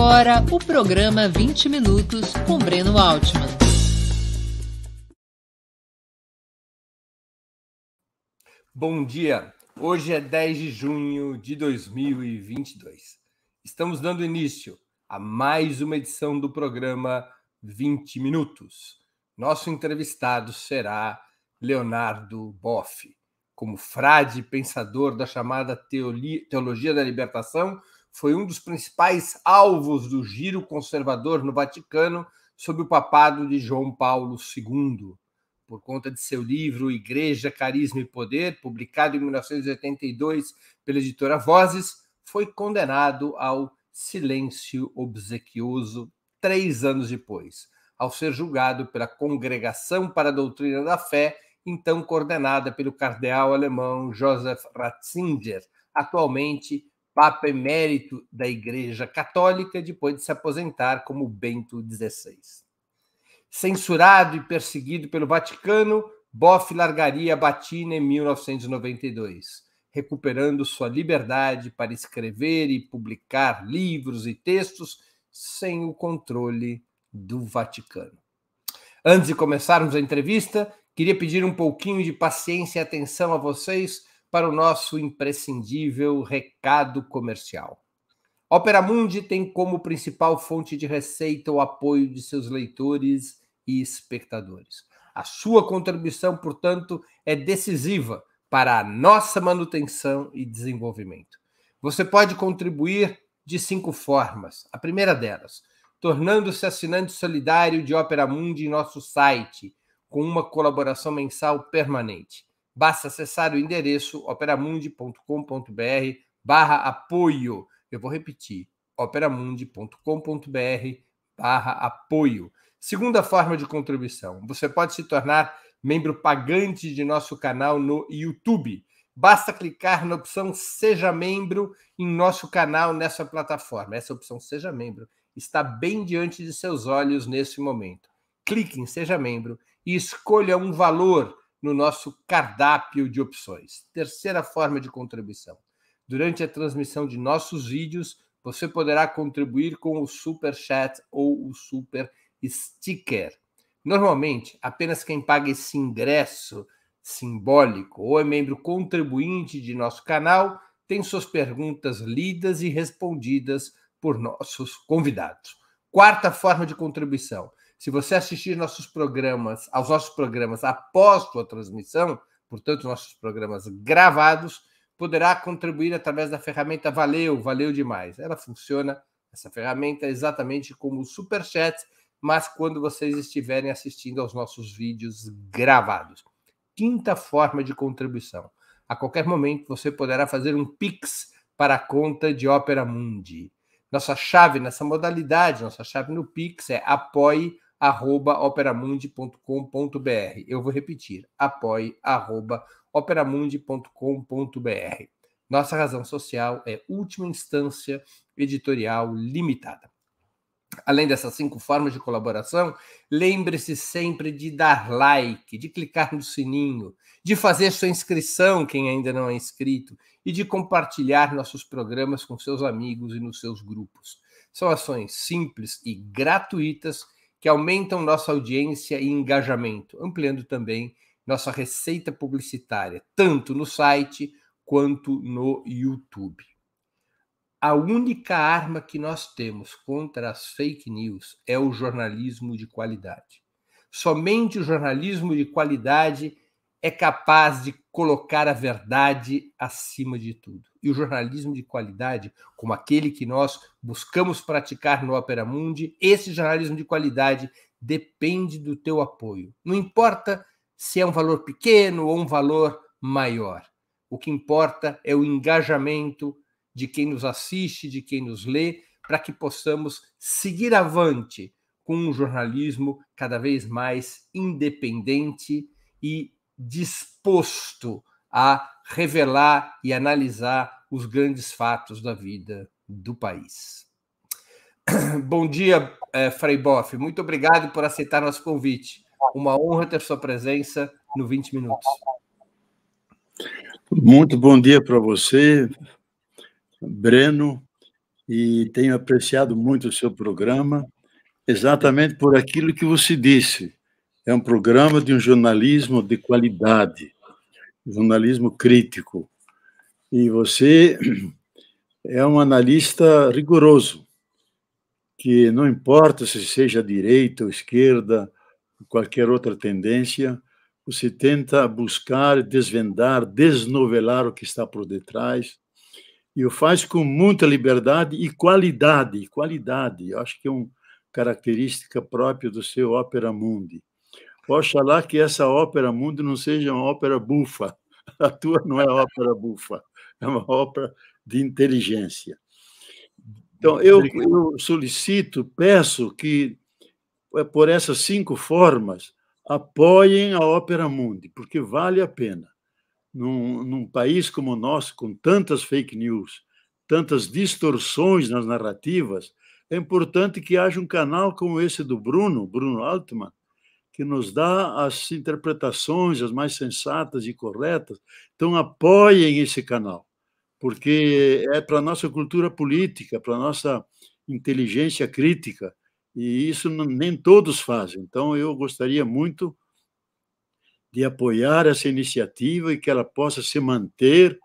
agora o programa 20 Minutos com Breno Altman. Bom dia, hoje é 10 de junho de 2022. Estamos dando início a mais uma edição do programa 20 Minutos. Nosso entrevistado será Leonardo Boff. Como frade pensador da chamada Teologia da Libertação, foi um dos principais alvos do giro conservador no Vaticano sob o papado de João Paulo II. Por conta de seu livro Igreja, Carisma e Poder, publicado em 1982 pela editora Vozes, foi condenado ao silêncio obsequioso três anos depois, ao ser julgado pela Congregação para a Doutrina da Fé, então coordenada pelo cardeal alemão Joseph Ratzinger, atualmente Papa emérito da Igreja Católica, depois de se aposentar como Bento XVI. Censurado e perseguido pelo Vaticano, Boff largaria a Batina em 1992, recuperando sua liberdade para escrever e publicar livros e textos sem o controle do Vaticano. Antes de começarmos a entrevista, queria pedir um pouquinho de paciência e atenção a vocês para o nosso imprescindível recado comercial. Opera Mundi tem como principal fonte de receita o apoio de seus leitores e espectadores. A sua contribuição, portanto, é decisiva para a nossa manutenção e desenvolvimento. Você pode contribuir de cinco formas. A primeira delas, tornando-se assinante solidário de Opera Mundi em nosso site, com uma colaboração mensal permanente. Basta acessar o endereço operamundi.com.br barra apoio. Eu vou repetir, operamundi.com.br barra apoio. Segunda forma de contribuição, você pode se tornar membro pagante de nosso canal no YouTube. Basta clicar na opção Seja Membro em nosso canal nessa plataforma. Essa opção Seja Membro está bem diante de seus olhos nesse momento. Clique em Seja Membro e escolha um valor no nosso cardápio de opções. Terceira forma de contribuição. Durante a transmissão de nossos vídeos, você poderá contribuir com o Super Chat ou o Super Sticker. Normalmente, apenas quem paga esse ingresso simbólico ou é membro contribuinte de nosso canal tem suas perguntas lidas e respondidas por nossos convidados. Quarta forma de contribuição: se você assistir nossos programas, aos nossos programas após sua transmissão, portanto, nossos programas gravados, poderá contribuir através da ferramenta Valeu, valeu demais. Ela funciona, essa ferramenta, exatamente como o Super Chat, mas quando vocês estiverem assistindo aos nossos vídeos gravados. Quinta forma de contribuição. A qualquer momento você poderá fazer um Pix para a conta de Opera Mundi. Nossa chave nessa modalidade, nossa chave no Pix é apoie arroba Eu vou repetir, Apoie@operamundi.com.br. arroba Nossa razão social é última instância editorial limitada. Além dessas cinco formas de colaboração, lembre-se sempre de dar like, de clicar no sininho, de fazer sua inscrição, quem ainda não é inscrito, e de compartilhar nossos programas com seus amigos e nos seus grupos. São ações simples e gratuitas que aumentam nossa audiência e engajamento, ampliando também nossa receita publicitária, tanto no site quanto no YouTube. A única arma que nós temos contra as fake news é o jornalismo de qualidade. Somente o jornalismo de qualidade é capaz de colocar a verdade acima de tudo. E o jornalismo de qualidade, como aquele que nós buscamos praticar no Opera Mundi, esse jornalismo de qualidade depende do teu apoio. Não importa se é um valor pequeno ou um valor maior. O que importa é o engajamento de quem nos assiste, de quem nos lê, para que possamos seguir avante com um jornalismo cada vez mais independente e disposto a revelar e analisar os grandes fatos da vida do país. Bom dia, eh, Frei Boff. Muito obrigado por aceitar nosso convite. Uma honra ter sua presença no 20 Minutos. Muito bom dia para você, Breno, e tenho apreciado muito o seu programa, exatamente por aquilo que você disse é um programa de um jornalismo de qualidade, jornalismo crítico. E você é um analista rigoroso, que não importa se seja direita ou esquerda, qualquer outra tendência, você tenta buscar, desvendar, desnovelar o que está por detrás e o faz com muita liberdade e qualidade, qualidade. Eu acho que é uma característica própria do seu ópera mundi. Oxalá que essa ópera mundo não seja uma ópera bufa. A tua não é ópera bufa, é uma ópera de inteligência. Então, eu, eu solicito, peço que, eh, por essas cinco formas, apoiem a Ópera Mundi, porque vale a pena. Num, num país como o nosso, com tantas fake news, tantas distorções nas narrativas, é importante que haja um canal como esse do Bruno, Bruno Altman, que nos dá as interpretações as mais sensatas e corretas. Então, apoiem esse canal, porque é para a nossa cultura política, para a nossa inteligência crítica, e isso nem todos fazem. Então, eu gostaria muito de apoiar essa iniciativa e que ela possa se manter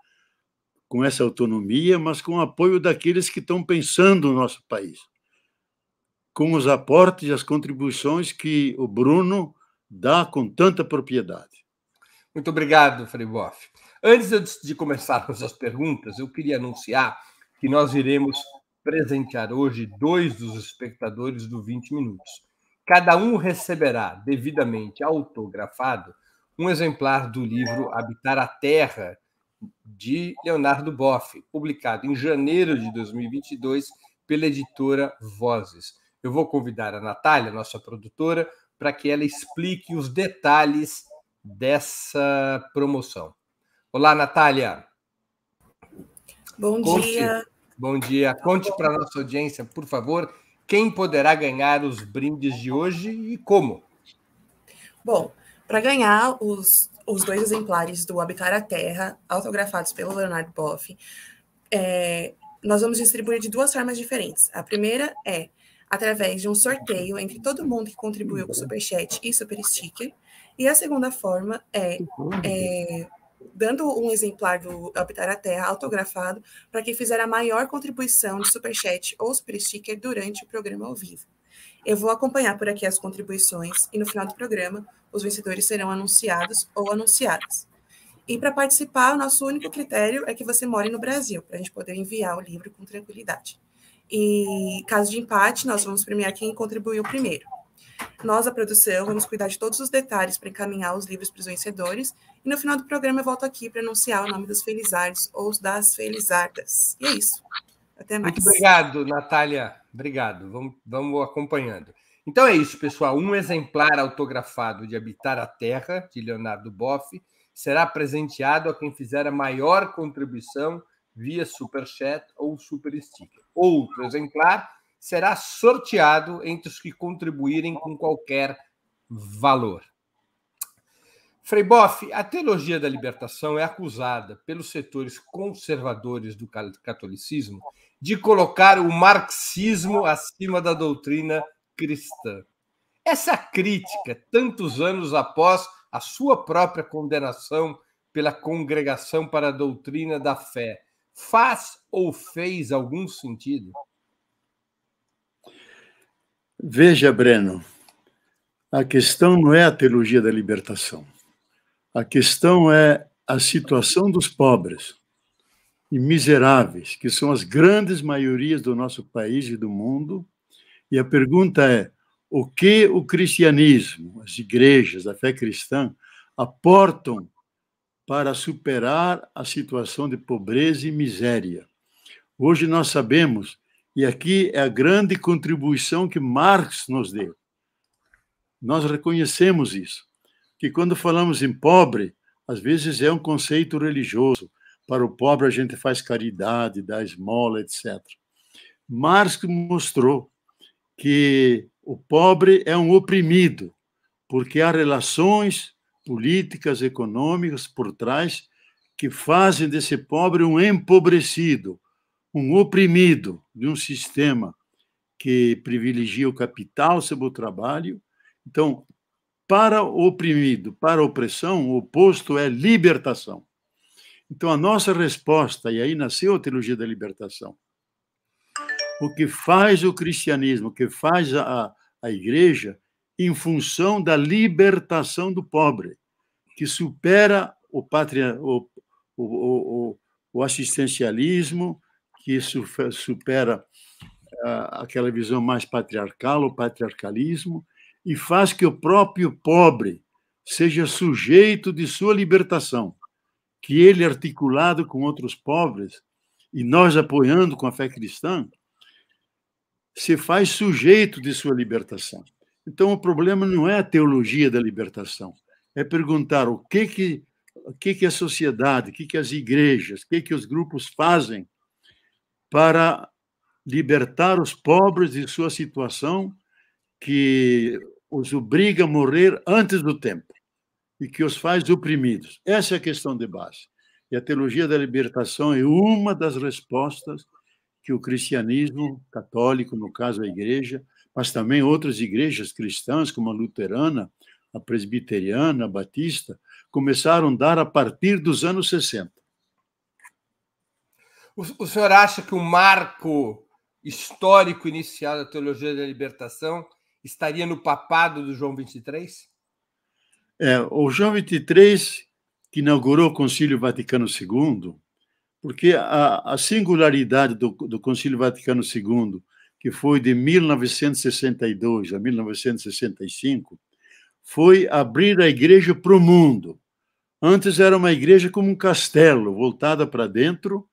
com essa autonomia, mas com o apoio daqueles que estão pensando o nosso país com os aportes e as contribuições que o Bruno dá com tanta propriedade. Muito obrigado, Frei Boff. Antes de começar com as perguntas, eu queria anunciar que nós iremos presentear hoje dois dos espectadores do 20 Minutos. Cada um receberá, devidamente autografado, um exemplar do livro Habitar a Terra, de Leonardo Boff, publicado em janeiro de 2022 pela editora Vozes eu vou convidar a Natália, nossa produtora, para que ela explique os detalhes dessa promoção. Olá, Natália. Bom Conte, dia. Bom dia. Conte para a nossa audiência, por favor, quem poderá ganhar os brindes de hoje e como? Bom, para ganhar os, os dois exemplares do Habitar a Terra, autografados pelo Leonardo Boff, é, nós vamos distribuir de duas formas diferentes. A primeira é através de um sorteio entre todo mundo que contribuiu com Super Chat e Super Sticker. E a segunda forma é, uhum. é dando um exemplar do Habitar a Terra autografado para quem fizer a maior contribuição de Super Chat ou Super Sticker durante o programa ao vivo. Eu vou acompanhar por aqui as contribuições e no final do programa os vencedores serão anunciados ou anunciadas. E para participar, o nosso único critério é que você more no Brasil, para a gente poder enviar o livro com tranquilidade. E caso de empate, nós vamos premiar quem contribuiu primeiro. Nós, a produção, vamos cuidar de todos os detalhes para encaminhar os livros para os vencedores. E no final do programa eu volto aqui para anunciar o nome dos felizardos ou das felizardas. E é isso. Até mais. Muito obrigado, Natália. Obrigado. Vamos, vamos acompanhando. Então é isso, pessoal. Um exemplar autografado de Habitar a Terra, de Leonardo Boff, será presenteado a quem fizer a maior contribuição via Superchat ou Super Sticker outro exemplar será sorteado entre os que contribuírem com qualquer valor. Frei Boff, a teologia da libertação é acusada pelos setores conservadores do catolicismo de colocar o marxismo acima da doutrina cristã. Essa crítica, tantos anos após a sua própria condenação pela Congregação para a Doutrina da Fé, faz ou fez algum sentido? Veja, Breno, a questão não é a teologia da libertação. A questão é a situação dos pobres e miseráveis, que são as grandes maiorias do nosso país e do mundo. E a pergunta é: o que o cristianismo, as igrejas, a fé cristã aportam para superar a situação de pobreza e miséria. Hoje nós sabemos, e aqui é a grande contribuição que Marx nos deu. Nós reconhecemos isso, que quando falamos em pobre, às vezes é um conceito religioso. Para o pobre a gente faz caridade, dá esmola, etc. Marx mostrou que o pobre é um oprimido, porque há relações políticas econômicas por trás que fazem desse pobre um empobrecido, um oprimido de um sistema que privilegia o capital sobre o trabalho. Então, para o oprimido, para a opressão, o oposto é libertação. Então, a nossa resposta, e aí nasceu a teologia da libertação, o que faz o cristianismo, o que faz a, a igreja, em função da libertação do pobre, que supera o, patria, o, o, o assistencialismo, que supera ah, aquela visão mais patriarcal, o patriarcalismo, e faz que o próprio pobre seja sujeito de sua libertação, que ele, articulado com outros pobres, e nós apoiando com a fé cristã, se faz sujeito de sua libertação. Então, o problema não é a teologia da libertação, é perguntar o que que, o que, que a sociedade, o que, que as igrejas, o que, que os grupos fazem para libertar os pobres de sua situação que os obriga a morrer antes do tempo e que os faz oprimidos. Essa é a questão de base. E a teologia da libertação é uma das respostas que o cristianismo católico, no caso a igreja, mas também outras igrejas cristãs, como a luterana, a presbiteriana, a batista, começaram a dar a partir dos anos 60. O, senhor acha que o marco histórico inicial da teologia da libertação estaria no papado do João 23? É, o João 23 que inaugurou o Concílio Vaticano II, porque a, a singularidade do, do Concílio Vaticano II que foi de 1962 a 1965, foi abrir a igreja para o mundo. Antes era uma igreja como um castelo, voltada para dentro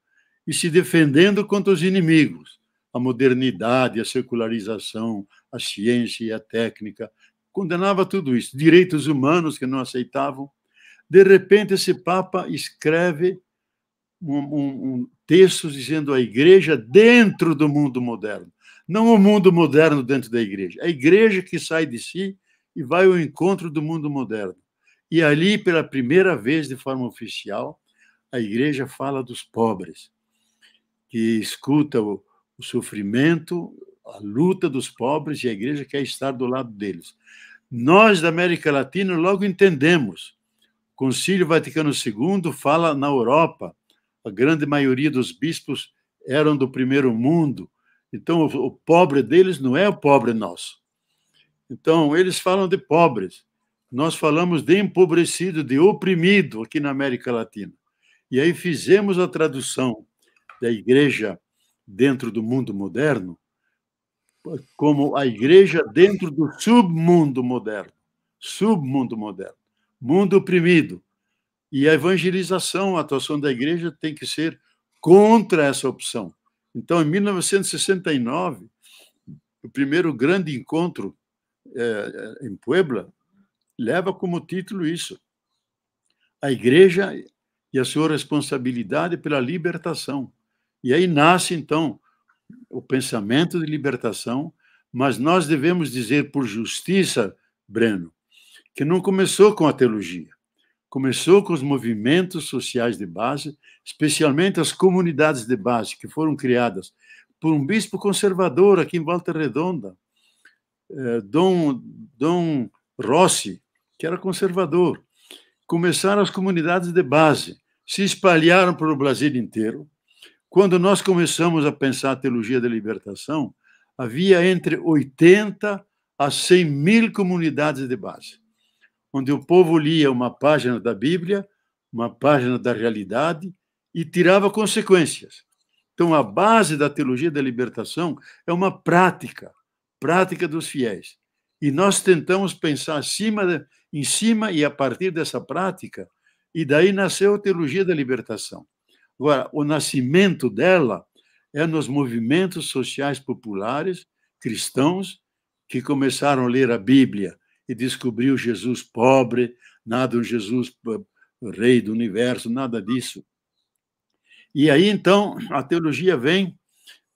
e se defendendo contra os inimigos. A modernidade, a secularização, a ciência e a técnica, condenava tudo isso. Direitos humanos que não aceitavam. De repente, esse Papa escreve um, um, um texto dizendo a igreja dentro do mundo moderno não o mundo moderno dentro da igreja. A igreja que sai de si e vai ao encontro do mundo moderno. E ali, pela primeira vez, de forma oficial, a igreja fala dos pobres, que escuta o, o sofrimento, a luta dos pobres e a igreja quer estar do lado deles. Nós da América Latina logo entendemos. O Concílio Vaticano II fala na Europa, a grande maioria dos bispos eram do primeiro mundo, então, o pobre deles não é o pobre nosso. Então, eles falam de pobres. Nós falamos de empobrecido, de oprimido aqui na América Latina. E aí fizemos a tradução da igreja dentro do mundo moderno como a igreja dentro do submundo moderno. Submundo moderno. Mundo oprimido. E a evangelização, a atuação da igreja tem que ser contra essa opção então, em 1969, o primeiro grande encontro é, em Puebla leva como título isso: A Igreja e a sua responsabilidade pela libertação. E aí nasce, então, o pensamento de libertação, mas nós devemos dizer por justiça, Breno, que não começou com a teologia começou com os movimentos sociais de base, especialmente as comunidades de base, que foram criadas por um bispo conservador aqui em Volta Redonda, eh, Dom, Dom Rossi, que era conservador. Começaram as comunidades de base, se espalharam pelo Brasil inteiro. Quando nós começamos a pensar a teologia da libertação, havia entre 80 a 100 mil comunidades de base onde o povo lia uma página da Bíblia, uma página da realidade e tirava consequências. Então, a base da teologia da libertação é uma prática, prática dos fiéis. E nós tentamos pensar acima, em cima e a partir dessa prática, e daí nasceu a teologia da libertação. Agora, o nascimento dela é nos movimentos sociais populares cristãos que começaram a ler a Bíblia e descobriu Jesus pobre, nada um Jesus eh, rei do universo, nada disso. E aí então a teologia vem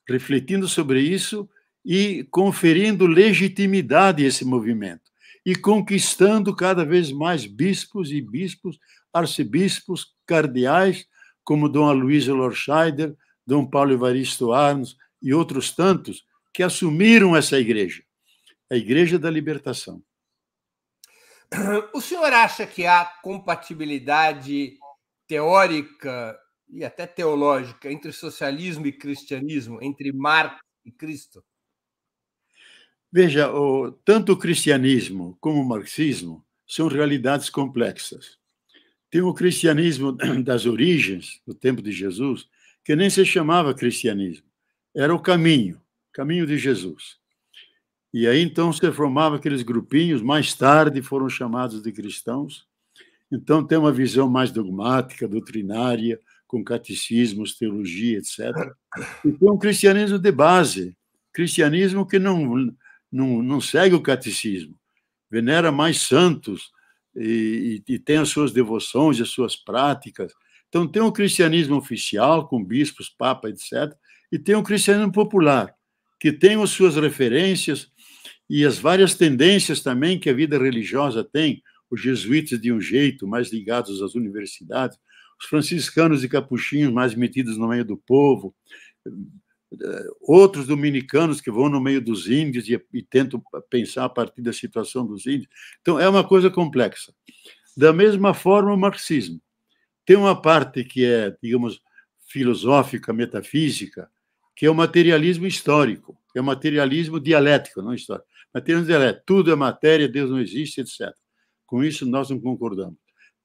refletindo sobre isso e conferindo legitimidade a esse movimento e conquistando cada vez mais bispos e bispos, arcebispos, cardeais, como Dom Aloysio Lorscheider, Dom Paulo Evaristo Arnos e outros tantos que assumiram essa igreja, a Igreja da Libertação. O senhor acha que há compatibilidade teórica e até teológica entre socialismo e cristianismo, entre Marx e Cristo? Veja, tanto o cristianismo como o marxismo são realidades complexas. Tem o cristianismo das origens, do tempo de Jesus, que nem se chamava cristianismo, era o caminho, caminho de Jesus. E aí então se formava aqueles grupinhos, mais tarde foram chamados de cristãos. Então tem uma visão mais dogmática, doutrinária, com catecismos, teologia, etc. Então um cristianismo de base, cristianismo que não não, não segue o catecismo, venera mais santos e, e, e tem as suas devoções, as suas práticas. Então tem um cristianismo oficial com bispos, papas etc. E tem um cristianismo popular que tem as suas referências, e as várias tendências também que a vida religiosa tem, os jesuítas de um jeito, mais ligados às universidades, os franciscanos e capuchinhos mais metidos no meio do povo, eh, outros dominicanos que vão no meio dos índios e, e tentam pensar a partir da situação dos índios. Então, é uma coisa complexa. Da mesma forma, o marxismo. Tem uma parte que é, digamos, filosófica, metafísica, que é o materialismo histórico, é o materialismo dialético, não é histórico. Materialismo dialético, tudo é matéria, Deus não existe, etc. Com isso, nós não concordamos.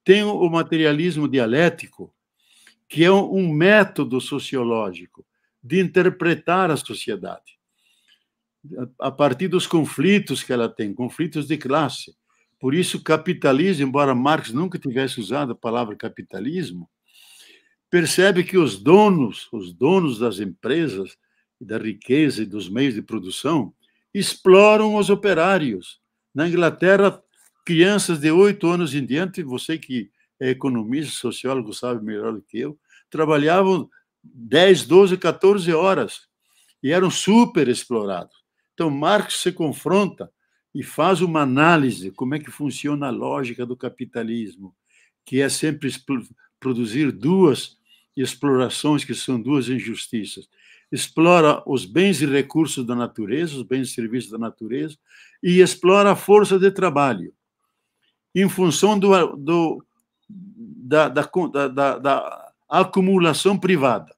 Tem o materialismo dialético, que é um método sociológico de interpretar a sociedade a partir dos conflitos que ela tem, conflitos de classe. Por isso, capitalismo, embora Marx nunca tivesse usado a palavra capitalismo, percebe que os donos, os donos das empresas, da riqueza e dos meios de produção, exploram os operários. Na Inglaterra, crianças de oito anos em diante, você que é economista, sociólogo, sabe melhor do que eu, trabalhavam 10, 12, 14 horas e eram super explorados. Então, Marx se confronta e faz uma análise de como é que funciona a lógica do capitalismo, que é sempre produzir duas e explorações que são duas injustiças. Explora os bens e recursos da natureza, os bens e serviços da natureza, e explora a força de trabalho, em função do, do da, da, da, da, acumulação privada.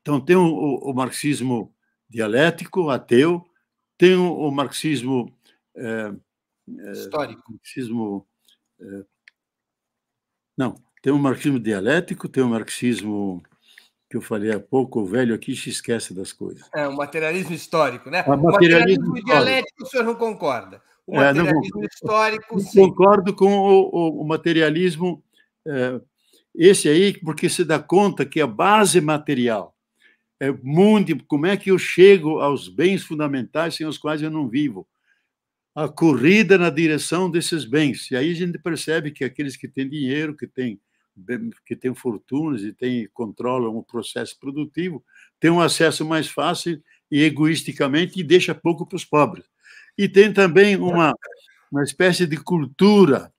Então, tem o, o marxismo dialético, ateu, tem o, o marxismo. É, histórico. marxismo, é, não, tem o marxismo dialético, tem o marxismo que eu falei há pouco, o velho aqui se esquece das coisas. É, o materialismo histórico, né? É, o materialismo, materialismo dialético o senhor não concorda. O materialismo é, não, histórico, sim. Concordo com o, o materialismo, é, esse aí, porque se dá conta que a base material é mundo, como é que eu chego aos bens fundamentais sem os quais eu não vivo? A corrida na direção desses bens. E aí a gente percebe que aqueles que têm dinheiro, que têm que têm fortunas e têm, controlam o processo produtivo, têm um acesso mais fácil e egoisticamente e deixa pouco para os pobres. E tem também uma, uma espécie de cultura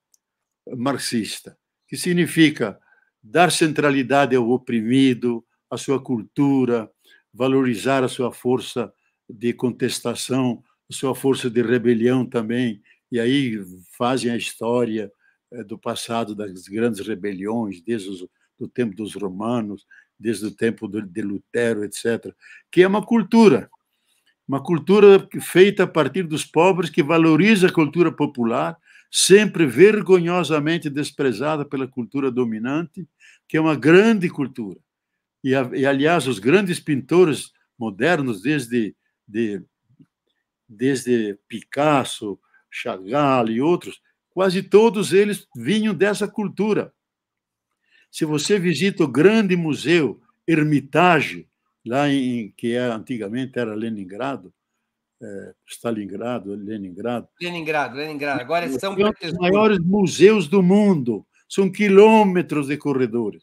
marxista, que significa dar centralidade ao oprimido, à sua cultura, valorizar a sua força de contestação, a sua força de rebelião também, e aí fazem a história, eh, do passado, das grandes rebeliões, desde os, do tempo dos romanos, desde o tempo de Lutero, etc., que é uma cultura, uma cultura feita a partir dos pobres, que valoriza a cultura popular, sempre vergonhosamente desprezada pela cultura dominante, que é uma grande cultura. E, e aliás, os grandes pintores modernos, desde, de, desde Picasso, Chagall e outros, Quase todos eles vinham dessa cultura. Se você visita o grande museu Hermitage, lá em que é, antigamente era Leningrado, é, Stalingrado, Leningrado. Leningrado, Leningrado. Agora são é um dos maiores museus do mundo. São quilômetros de corredores.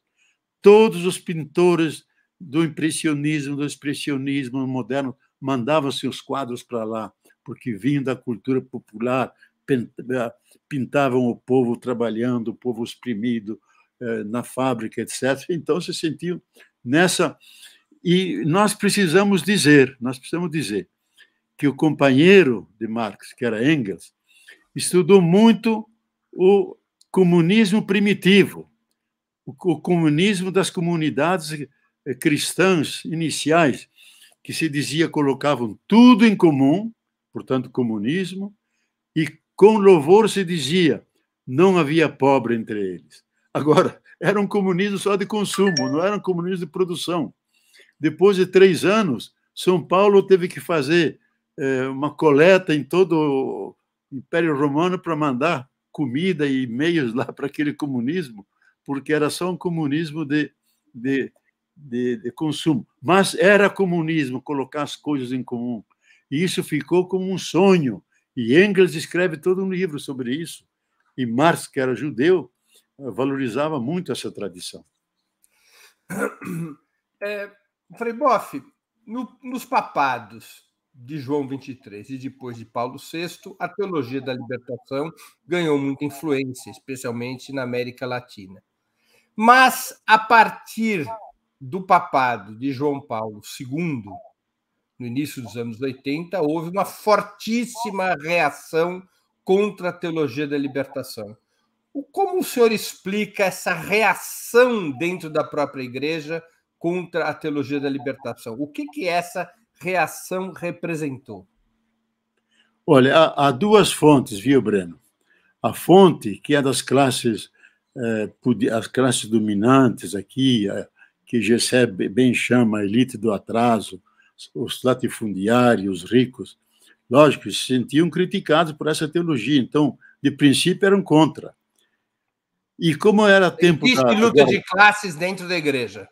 Todos os pintores do impressionismo, do expressionismo moderno mandavam seus quadros para lá, porque vinham da cultura popular, eh, pintavam o povo trabalhando, o povo exprimido eh, na fábrica, etc. Então se sentiam nessa. E nós precisamos dizer, nós precisamos dizer que o companheiro de Marx, que era Engels, estudou muito o comunismo primitivo, o comunismo das comunidades eh, cristãs iniciais, que se dizia colocavam tudo em comum, portanto, comunismo, e com louvor se dizia: não havia pobre entre eles. Agora, era um comunismo só de consumo, não era um comunismo de produção. Depois de três anos, São Paulo teve que fazer é, uma coleta em todo o Império Romano para mandar comida e meios lá para aquele comunismo, porque era só um comunismo de, de, de, de consumo. Mas era comunismo colocar as coisas em comum. E isso ficou como um sonho e Engels escreve todo um livro sobre isso. E Marx, que era judeu, eh, valorizava muito essa tradição. É, Frei Boff, no, nos papados de João 23 e depois de Paulo VI, a teologia da libertação ganhou muita influência, especialmente na América Latina. Mas a partir do papado de João Paulo II, no início dos anos 80, houve uma fortíssima reação contra a teologia da libertação. Como o senhor explica essa reação dentro da própria igreja contra a teologia da libertação? O que, que essa reação representou? Olha, há, duas fontes, viu, Breno? A fonte que é das classes, eh, as classes dominantes aqui, eh, que Gessé bem chama a elite do atraso, os latifundiários, os ricos, lógico, se sentiam criticados por essa teologia. Então, de princípio, eram contra. E como era tempo Existe da luta de classes dentro da igreja.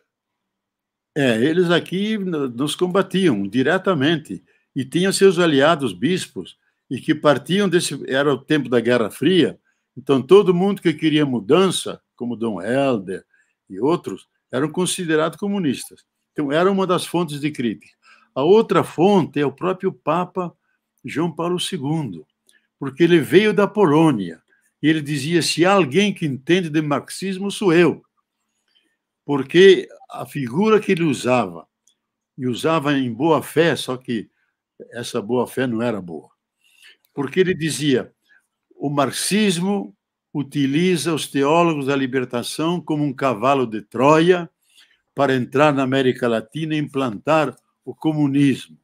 É, eles aqui nos combatiam diretamente e tinham seus aliados bispos e que partiam desse era o tempo da Guerra Fria. Então todo mundo que queria mudança, como Dom Helder e outros, eram considerados comunistas. Então era uma das fontes de crítica. A outra fonte é o próprio Papa João Paulo II, porque ele veio da Polônia e ele dizia: se há alguém que entende de marxismo, sou eu. Porque a figura que ele usava, e usava em boa fé, só que essa boa fé não era boa. Porque ele dizia: o marxismo utiliza os teólogos da libertação como um cavalo de Troia para entrar na América Latina e implantar o comunismo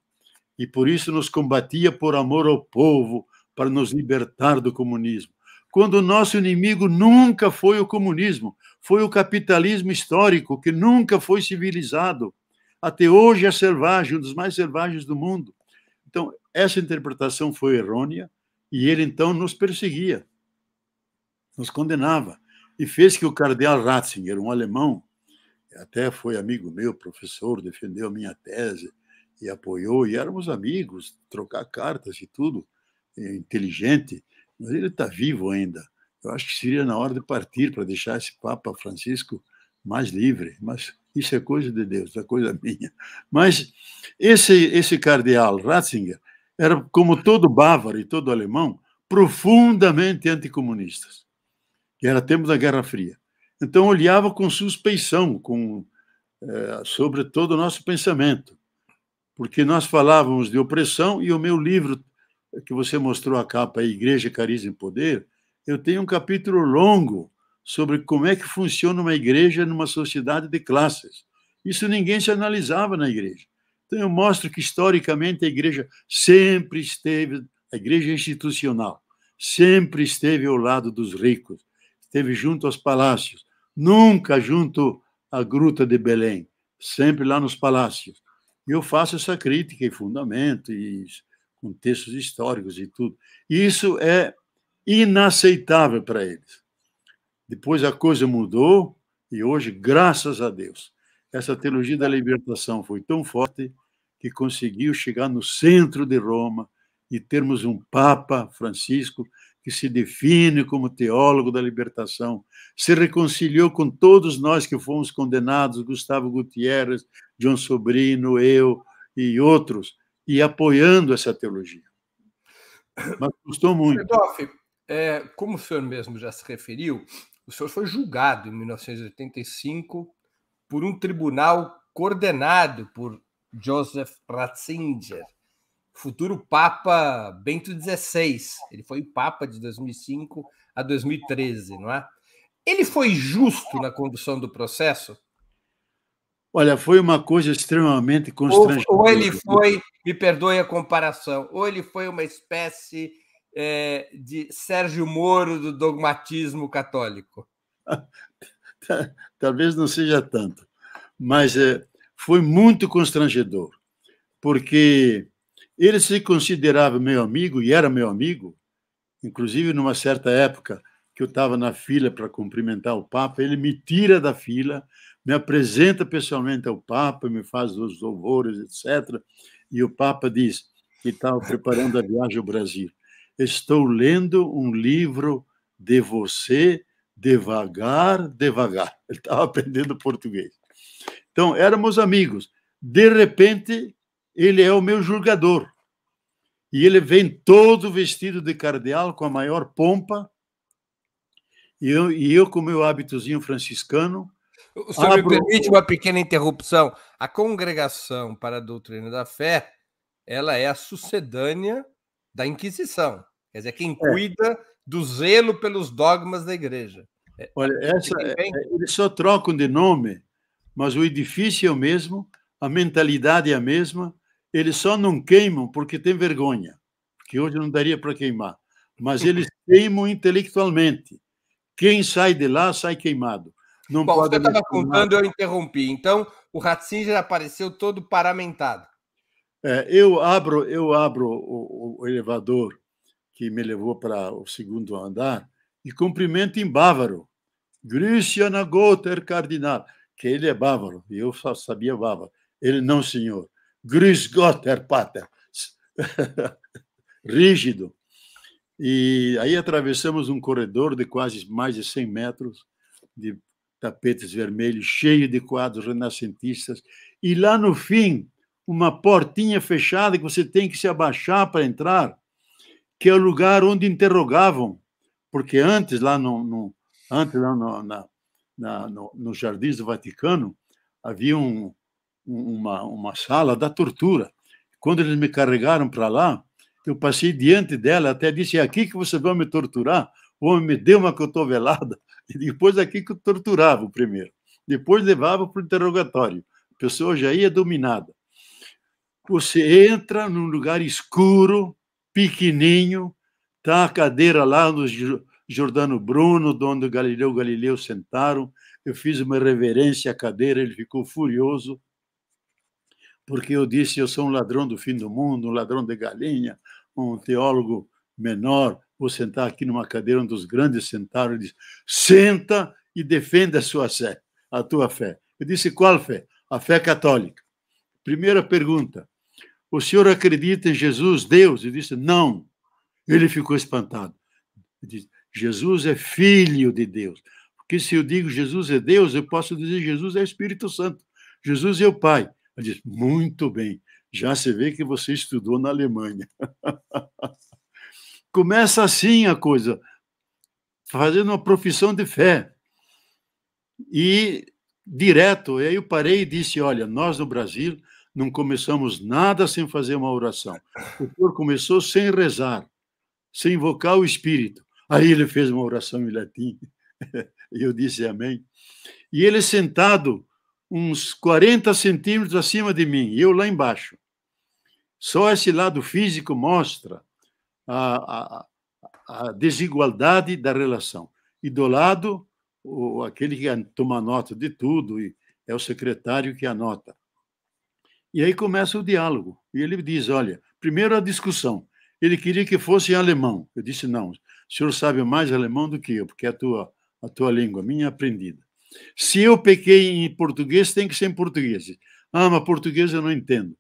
e por isso nos combatia por amor ao povo, para nos libertar do comunismo. Quando o nosso inimigo nunca foi o comunismo, foi o capitalismo histórico, que nunca foi civilizado. Até hoje é selvagem, um dos mais selvagens do mundo. Então, essa interpretação foi errônea e ele então nos perseguia, nos condenava. E fez que o cardeal Ratzinger, um alemão, até foi amigo meu, professor, defendeu a minha tese, e apoiou, e éramos amigos, trocar cartas e tudo, é, inteligente, mas ele está vivo ainda. Eu acho que seria na hora de partir para deixar esse Papa Francisco mais livre, mas isso é coisa de Deus, é coisa minha. Mas esse, esse cardeal Ratzinger era, como todo bávaro e todo alemão, profundamente anticomunista, que era tempo da Guerra Fria. Então olhava com suspeição com, é, sobre todo o nosso pensamento porque nós falávamos de opressão e o meu livro, que você mostrou a capa Igreja, Carisma e Poder, eu tenho um capítulo longo sobre como é que funciona uma igreja numa sociedade de classes. Isso ninguém se analisava na igreja. Então eu mostro que historicamente a igreja sempre esteve, a igreja institucional, sempre esteve ao lado dos ricos, esteve junto aos palácios, nunca junto à gruta de Belém, sempre lá nos palácios. E eu faço essa crítica e fundamento, e com textos históricos e tudo. E isso é inaceitável para eles. Depois a coisa mudou, e hoje, graças a Deus, essa teologia da libertação foi tão forte que conseguiu chegar no centro de Roma e termos um Papa Francisco que se define como teólogo da libertação, se reconciliou com todos nós que fomos condenados, Gustavo Gutierrez, John Sobrino, eu e outros, e apoiando essa teologia. Mas custou muito. Rudolf, é, como o senhor mesmo já se referiu, o senhor foi julgado em 1985 por um tribunal coordenado por Joseph Ratzinger, futuro Papa Bento XVI. Ele foi o Papa de 2005 a 2013, não é? Ele foi justo na condução do processo? Olha, foi uma coisa extremamente constrangedora. Ou, ou ele foi, me perdoe a comparação, ou ele foi uma espécie é, de Sérgio Moro do dogmatismo católico. Talvez não seja tanto, mas é, foi muito constrangedor, porque ele se considerava meu amigo e era meu amigo, inclusive numa certa época que eu estava na fila para cumprimentar o Papa, ele me tira da fila, me apresenta pessoalmente ao Papa, me faz os louvores, etc. E o Papa diz que estava preparando a viagem ao Brasil. Estou lendo um livro de você devagar, devagar. Ele estava aprendendo português. Então, éramos amigos. De repente, ele é o meu julgador. E ele vem todo vestido de cardeal, com a maior pompa, e eu, e eu com o meu hábitozinho franciscano. O senhor abro... me permite uma pequena interrupção. A congregação para a doutrina da fé, ela é a sucedânea da Inquisição. Quer dizer, quem é. cuida é. do zelo pelos dogmas da igreja. É, Olha, essa, é, eles só trocam de nome, mas o edifício é o mesmo, a mentalidade é a mesma, eles só não queimam porque têm vergonha, porque hoje não daria para queimar. Mas uhum. eles queimam intelectualmente. Quem sai de lá sai queimado. Não Bom, pode você estava contando, eu interrompi. Então, o Ratzinger apareceu todo paramentado. É, eu abro, eu abro o, o elevador que me levou para o segundo andar e cumprimento em bávaro. Christian Goether Cardinal, que ele é bávaro, eu só sabia bávaro. Ele, não, senhor, Grisgotter Pater, rígido. E aí atravessamos um corredor de quase mais de 100 metros de tapetes vermelhos, cheio de quadros renascentistas. E lá no fim, uma portinha fechada que você tem que se abaixar para entrar, que é o lugar onde interrogavam. Porque antes, lá no, no antes, lá no, na, na, no, no Jardins do Vaticano, havia um, uma, uma sala da tortura. Quando eles me carregaram para lá, eu passei diante dela, até disse: é aqui que você vai me torturar. O homem me deu uma cotovelada, e depois é aqui que eu torturava o primeiro. Depois levava para o interrogatório. A pessoa já ia dominada. Você entra num lugar escuro, pequenininho, tá a cadeira lá no Jordano Bruno, onde Galileu Galileu sentaram. Eu fiz uma reverência à cadeira, ele ficou furioso porque eu disse eu sou um ladrão do fim do mundo, um ladrão de galinha, um teólogo menor, vou sentar aqui numa cadeira, um dos grandes sentaram e disse, senta e defenda a sua fé, a tua fé. Eu disse, qual fé? A fé católica. Primeira pergunta, o senhor acredita em Jesus, Deus? Ele disse, não. Ele ficou espantado. Ele disse, Jesus é filho de Deus. Porque se eu digo Jesus é Deus, eu posso dizer Jesus é Espírito Santo. Jesus é o Pai. Eu disse, muito bem, já se vê que você estudou na Alemanha. Começa assim a coisa, fazendo uma profissão de fé. E direto, e aí eu parei e disse, olha, nós no Brasil não começamos nada sem fazer uma oração. O senhor começou sem rezar, sem invocar o Espírito. Aí ele fez uma oração em latim, e eu disse amém. E ele sentado, uns 40 centímetros acima de mim, eu lá embaixo. Só esse lado físico mostra a, a, a desigualdade da relação. E do lado, o, aquele que toma nota de tudo e é o secretário que anota. E aí começa o diálogo. E ele diz: olha, primeiro a discussão. Ele queria que fosse em alemão. Eu disse: não, o senhor sabe mais alemão do que eu, porque é a tua, a tua língua, minha aprendida. Se eu pequei em português, tem que ser em português. Ah, mas português eu não entendo.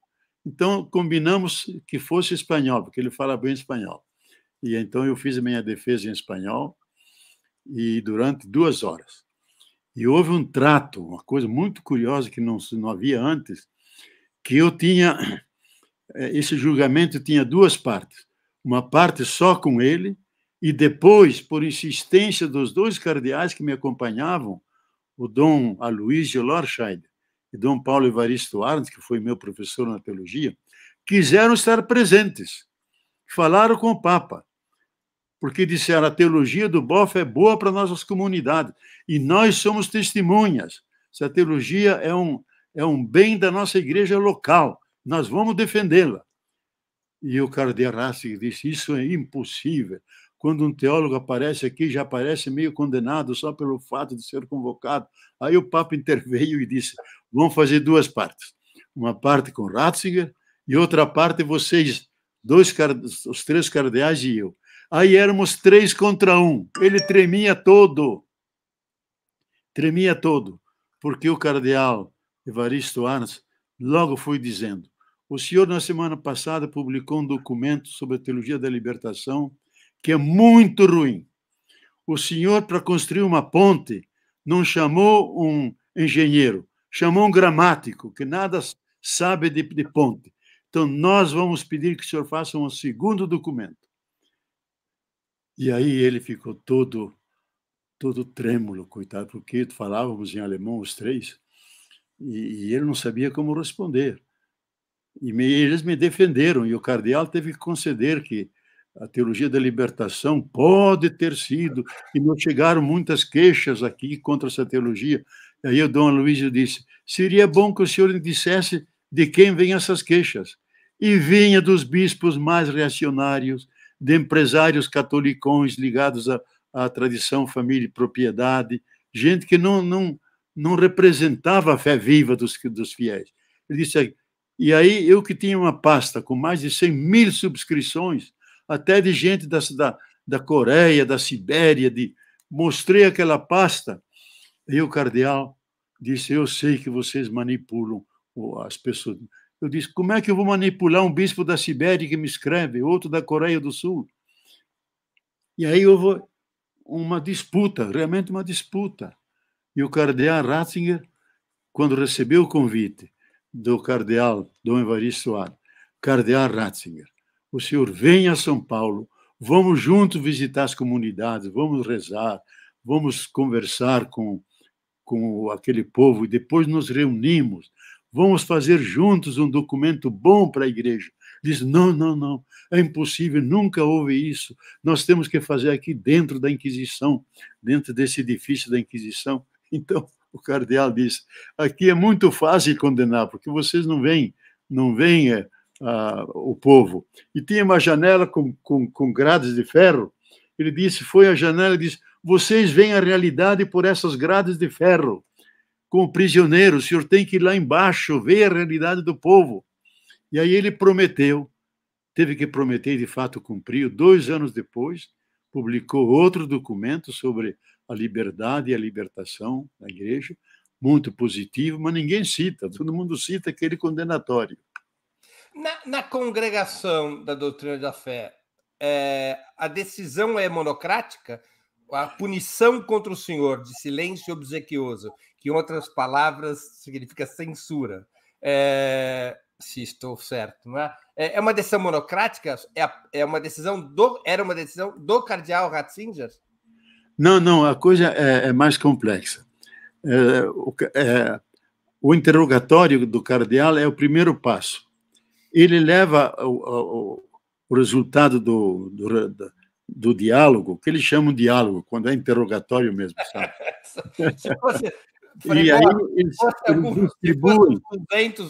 Então, combinamos que fosse espanhol, porque ele fala bem espanhol. E então eu fiz minha defesa em espanhol e durante duas horas. E houve um trato, uma coisa muito curiosa que não, não havia antes, que eu tinha eh, esse julgamento tinha duas partes, uma parte só com ele e depois, por insistência dos dois cardeais que me acompanhavam, o Dom Aloysio Lorscheid e Dom Paulo Evaristo Arndt, que foi meu professor na teologia, quiseram estar presentes. Falaram com o Papa, porque disseram a teologia do Boff é boa para nossas comunidades e nós somos testemunhas. A teologia é um, é um bem da nossa igreja local, nós vamos defendê-la. E o Cardeirassi disse: Isso é impossível quando um teólogo aparece aqui, já aparece meio condenado só pelo fato de ser convocado. Aí o Papa interveio e disse: vamos fazer duas partes. Uma parte com Ratzinger e outra parte vocês, dois, os três cardeais e eu. Aí éramos três contra um. Ele tremia todo. Tremia todo. Porque o cardeal Evaristo Arns logo foi dizendo: o senhor, na semana passada, publicou um documento sobre a teologia da libertação que é muito ruim. O senhor, para construir uma ponte, não chamou um engenheiro, chamou um gramático, que nada sabe de, de ponte. Então, nós vamos pedir que o senhor faça um segundo documento. E aí ele ficou todo, todo trêmulo, coitado, porque falávamos em alemão os três, e, e ele não sabia como responder. E me, eles me defenderam, e o cardeal teve que conceder que a teologia da libertação pode ter sido, e não chegaram muitas queixas aqui contra essa teologia. E aí o Dom Luiz disse: seria bom que o senhor dissesse de quem vêm essas queixas. E vinha dos bispos mais reacionários, de empresários catolicões ligados à, à tradição família e propriedade, gente que não, não, não representava a fé viva dos, dos fiéis. Ele disse: e aí eu que tinha uma pasta com mais de 100 mil subscrições, até de gente da, da, da Coreia, da Sibéria, de mostrei aquela pasta e o cardeal disse: Eu sei que vocês manipulam as pessoas. Eu disse: Como é que eu vou manipular um bispo da Sibéria que me escreve, outro da Coreia do Sul? E aí houve uma disputa, realmente uma disputa. E o cardeal Ratzinger, quando recebeu o convite do cardeal Dom Evaristo Soares, cardeal Ratzinger, o senhor venha a São Paulo, vamos juntos visitar as comunidades, vamos rezar, vamos conversar com, com aquele povo e depois nos reunimos, vamos fazer juntos um documento bom para a igreja. Diz: não, não, não, é impossível, nunca houve isso. Nós temos que fazer aqui dentro da Inquisição, dentro desse edifício da Inquisição. Então, o cardeal diz: aqui é muito fácil condenar, porque vocês não vêm, não vêm é, o povo. E tinha uma janela com, com, com grades de ferro. Ele disse, foi à janela e disse, vocês veem a realidade por essas grades de ferro. Como prisioneiro, o senhor tem que ir lá embaixo ver a realidade do povo. E aí ele prometeu, teve que prometer e de fato cumpriu. Dois anos depois, publicou outro documento sobre a liberdade e a libertação da igreja, muito positivo, mas ninguém cita, todo mundo cita aquele condenatório. Na, na congregação da doutrina da fé, é, a decisão é monocrática? A punição contra o senhor de silêncio obsequioso, que em outras palavras significa censura, é, se estou certo, não é? É, é uma decisão monocrática? É, é uma decisão do, era uma decisão do cardeal Ratzinger? Não, não, a coisa é, é mais complexa. É, o, é, o interrogatório do cardeal é o primeiro passo ele leva o, o, o resultado do, do, do, diálogo, que ele chama de diálogo, quando é interrogatório mesmo, sabe? se fosse, falei, e aí eles, Uns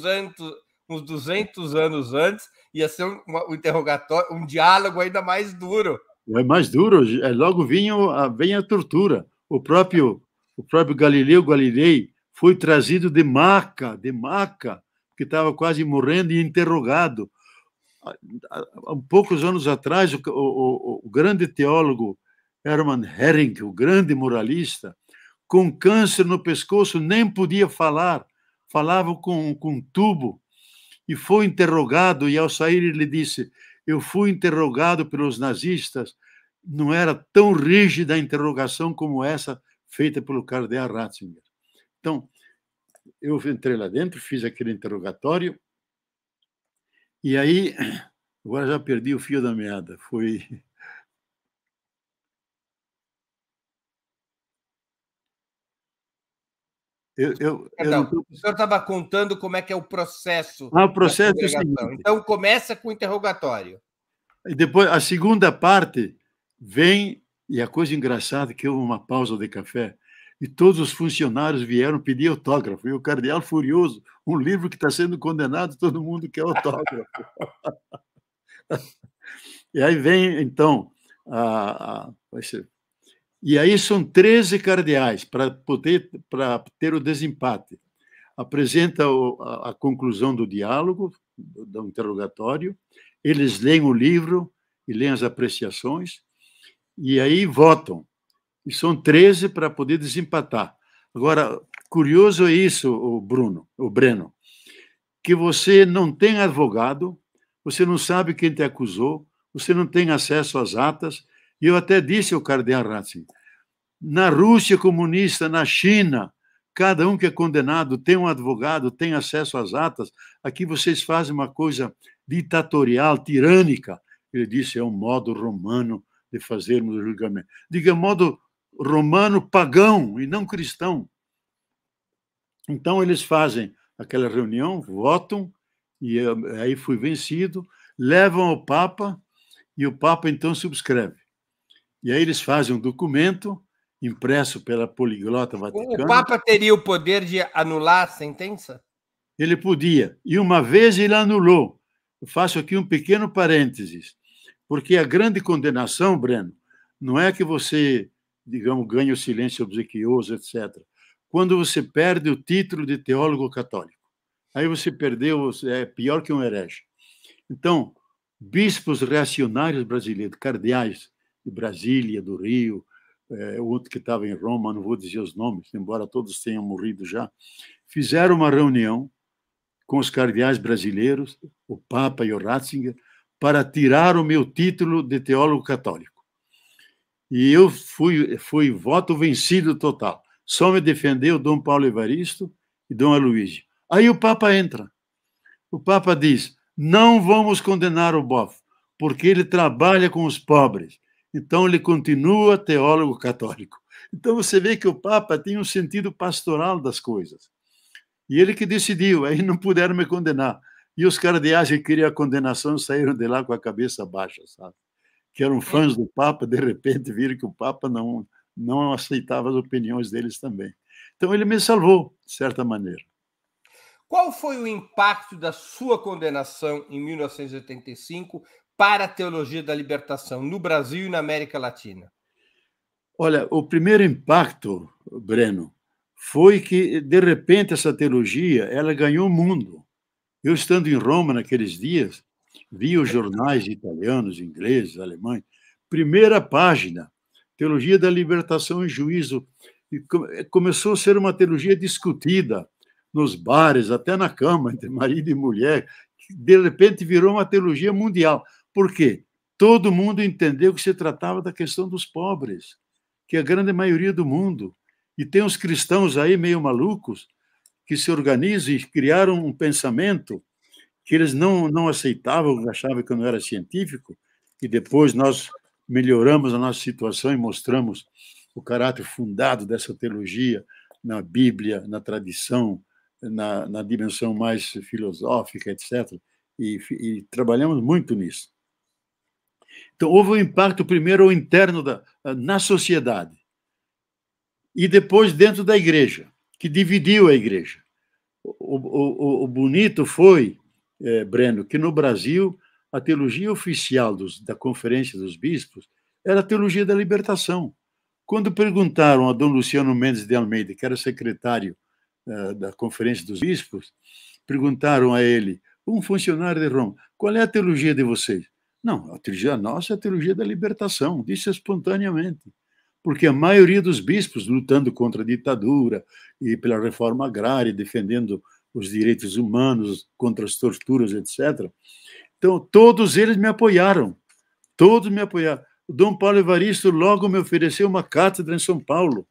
anos, uns 200 anos antes, ia ser um, um interrogatório, um diálogo ainda mais duro. É mais duro, é, logo vinha, vem a tortura. O próprio, o próprio Galileu Galilei foi trazido de maca, de maca, que estava quase morrendo e interrogado. Há poucos anos atrás, o, o, o grande teólogo Hermann Hering, o grande moralista, com câncer no pescoço, nem podia falar, falava com, com um tubo, e foi interrogado, e ao sair ele disse, eu fui interrogado pelos nazistas, não era tão rígida a interrogação como essa feita pelo cardeal Ratzinger. Então, eu entrei lá dentro, fiz aquele interrogatório, e aí, agora já perdi o fio da meada, foi. Eu, eu, eu não... O senhor estava contando como é que é o processo. Ah, o processo é o seguinte. Então começa com o interrogatório. E depois, a segunda parte vem, e a coisa engraçada é que houve uma pausa de café e todos os funcionários vieram pedir autógrafo. E o cardeal furioso, um livro que está sendo condenado, todo mundo quer autógrafo. e aí vem, então, a, a, e aí são 13 cardeais para poder para ter o desempate. Apresenta o, a, a conclusão do diálogo, do interrogatório, eles leem o livro e leem as apreciações, e aí votam e são 13 para poder desempatar. Agora, curioso é isso, o Bruno, o Breno, que você não tem advogado, você não sabe quem te acusou, você não tem acesso às atas. E eu até disse ao Cardeal Ratzinger, na Rússia comunista, na China, cada um que é condenado tem um advogado, tem acesso às atas. Aqui vocês fazem uma coisa ditatorial, tirânica. Ele disse, é um modo romano de fazermos o julgamento. Diga, modo romano pagão e não cristão. Então, eles fazem aquela reunião, votam, e eh, aí fui vencido, levam ao Papa, e o Papa então subscreve. E aí eles fazem um documento impresso pela poliglota vaticana. O Papa teria o poder de anular a sentença? Ele podia, e uma vez ele anulou. Eu faço aqui um pequeno parênteses, porque a grande condenação, Breno, não é que você digamos, ganha o silêncio obsequioso, etc. Quando você perde o título de teólogo católico, aí você perdeu, é pior que um herege. Então, bispos reacionários brasileiros, cardeais de Brasília, do Rio, é, outro que estava em Roma, não vou dizer os nomes, embora todos tenham morrido já, fizeram uma reunião com os cardeais brasileiros, o Papa e o Ratzinger, para tirar o meu título de teólogo católico e eu fui, fui voto vencido total. Só me defendeu Dom Paulo Evaristo e Dom Aloysio. Aí o Papa entra. O Papa diz: não vamos condenar o Boff, porque ele trabalha com os pobres. Então ele continua teólogo católico. Então você vê que o Papa tem um sentido pastoral das coisas. E ele que decidiu, aí não puderam me condenar. E os cardeais que queriam a condenação saíram de lá com a cabeça baixa, sabe? que eram é. fãs do Papa, de repente viram que o Papa não, não aceitava as opiniões deles também. Então ele me salvou, de certa maneira. Qual foi o impacto da sua condenação em 1985 para a teologia da libertação no Brasil e na América Latina? Olha, o primeiro impacto, Breno, foi que de repente essa teologia ela ganhou o mundo. Eu estando em Roma naqueles dias, via os jornais italianos, ingleses, alemães, primeira página, Teologia da Libertação e Juízo, e eh, começou a ser uma teologia discutida nos bares, até na cama, entre marido e mulher, de repente virou uma teologia mundial. Por quê? Todo mundo entendeu que se tratava da questão dos pobres, que é a grande maioria do mundo. E tem uns cristãos aí meio malucos que se organizam e criaram um pensamento que eles não, não aceitavam, achavam que eu não era científico, e depois nós melhoramos a nossa situação e mostramos o caráter fundado dessa teologia na Bíblia, na tradição, na, na dimensão mais filosófica, etc. E, e, trabalhamos muito nisso. Então, houve um impacto, primeiro, interno da, eh, na sociedade, e depois dentro da igreja, que dividiu a igreja. o, o, o bonito foi é, Breno, que no Brasil a teologia oficial dos, da Conferência dos Bispos era a teologia da libertação. Quando perguntaram a Dom Luciano Mendes de Almeida, que era secretário eh, da Conferência dos Bispos, perguntaram a ele, um funcionário de Roma, qual é a teologia de vocês? Não, a teologia nossa é a teologia da libertação, disse espontaneamente porque a maioria dos bispos lutando contra a ditadura e pela reforma agrária, defendendo os direitos humanos, contra as torturas, etc. Então, todos eles me apoiaram. Todos me apoiaram. O Dom Paulo Evaristo logo me ofereceu uma cátedra em São Paulo.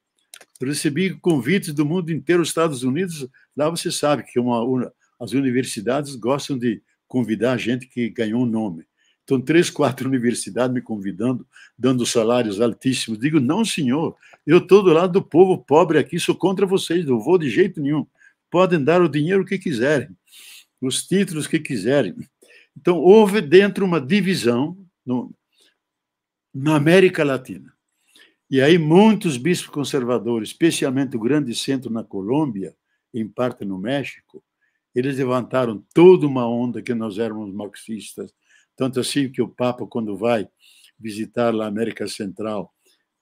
recebi convites do mundo inteiro, Estados Unidos. Lá você sabe que uma, uma, as universidades gostam de convidar gente que ganhou um nome. Então, três, quatro universidades me convidando, dando salários altíssimos. Digo, não, senhor, eu estou do lado do povo pobre aqui, sou contra vocês, não vou de jeito nenhum podem dar o dinheiro que quiserem, os títulos que quiserem. Então, houve dentro uma divisão no, na América Latina. E aí, muitos bispos conservadores, especialmente o grande centro na Colômbia, em parte no México, eles levantaram toda uma onda que nós éramos marxistas. Tanto assim que o Papa, quando vai visitar lá a América Central,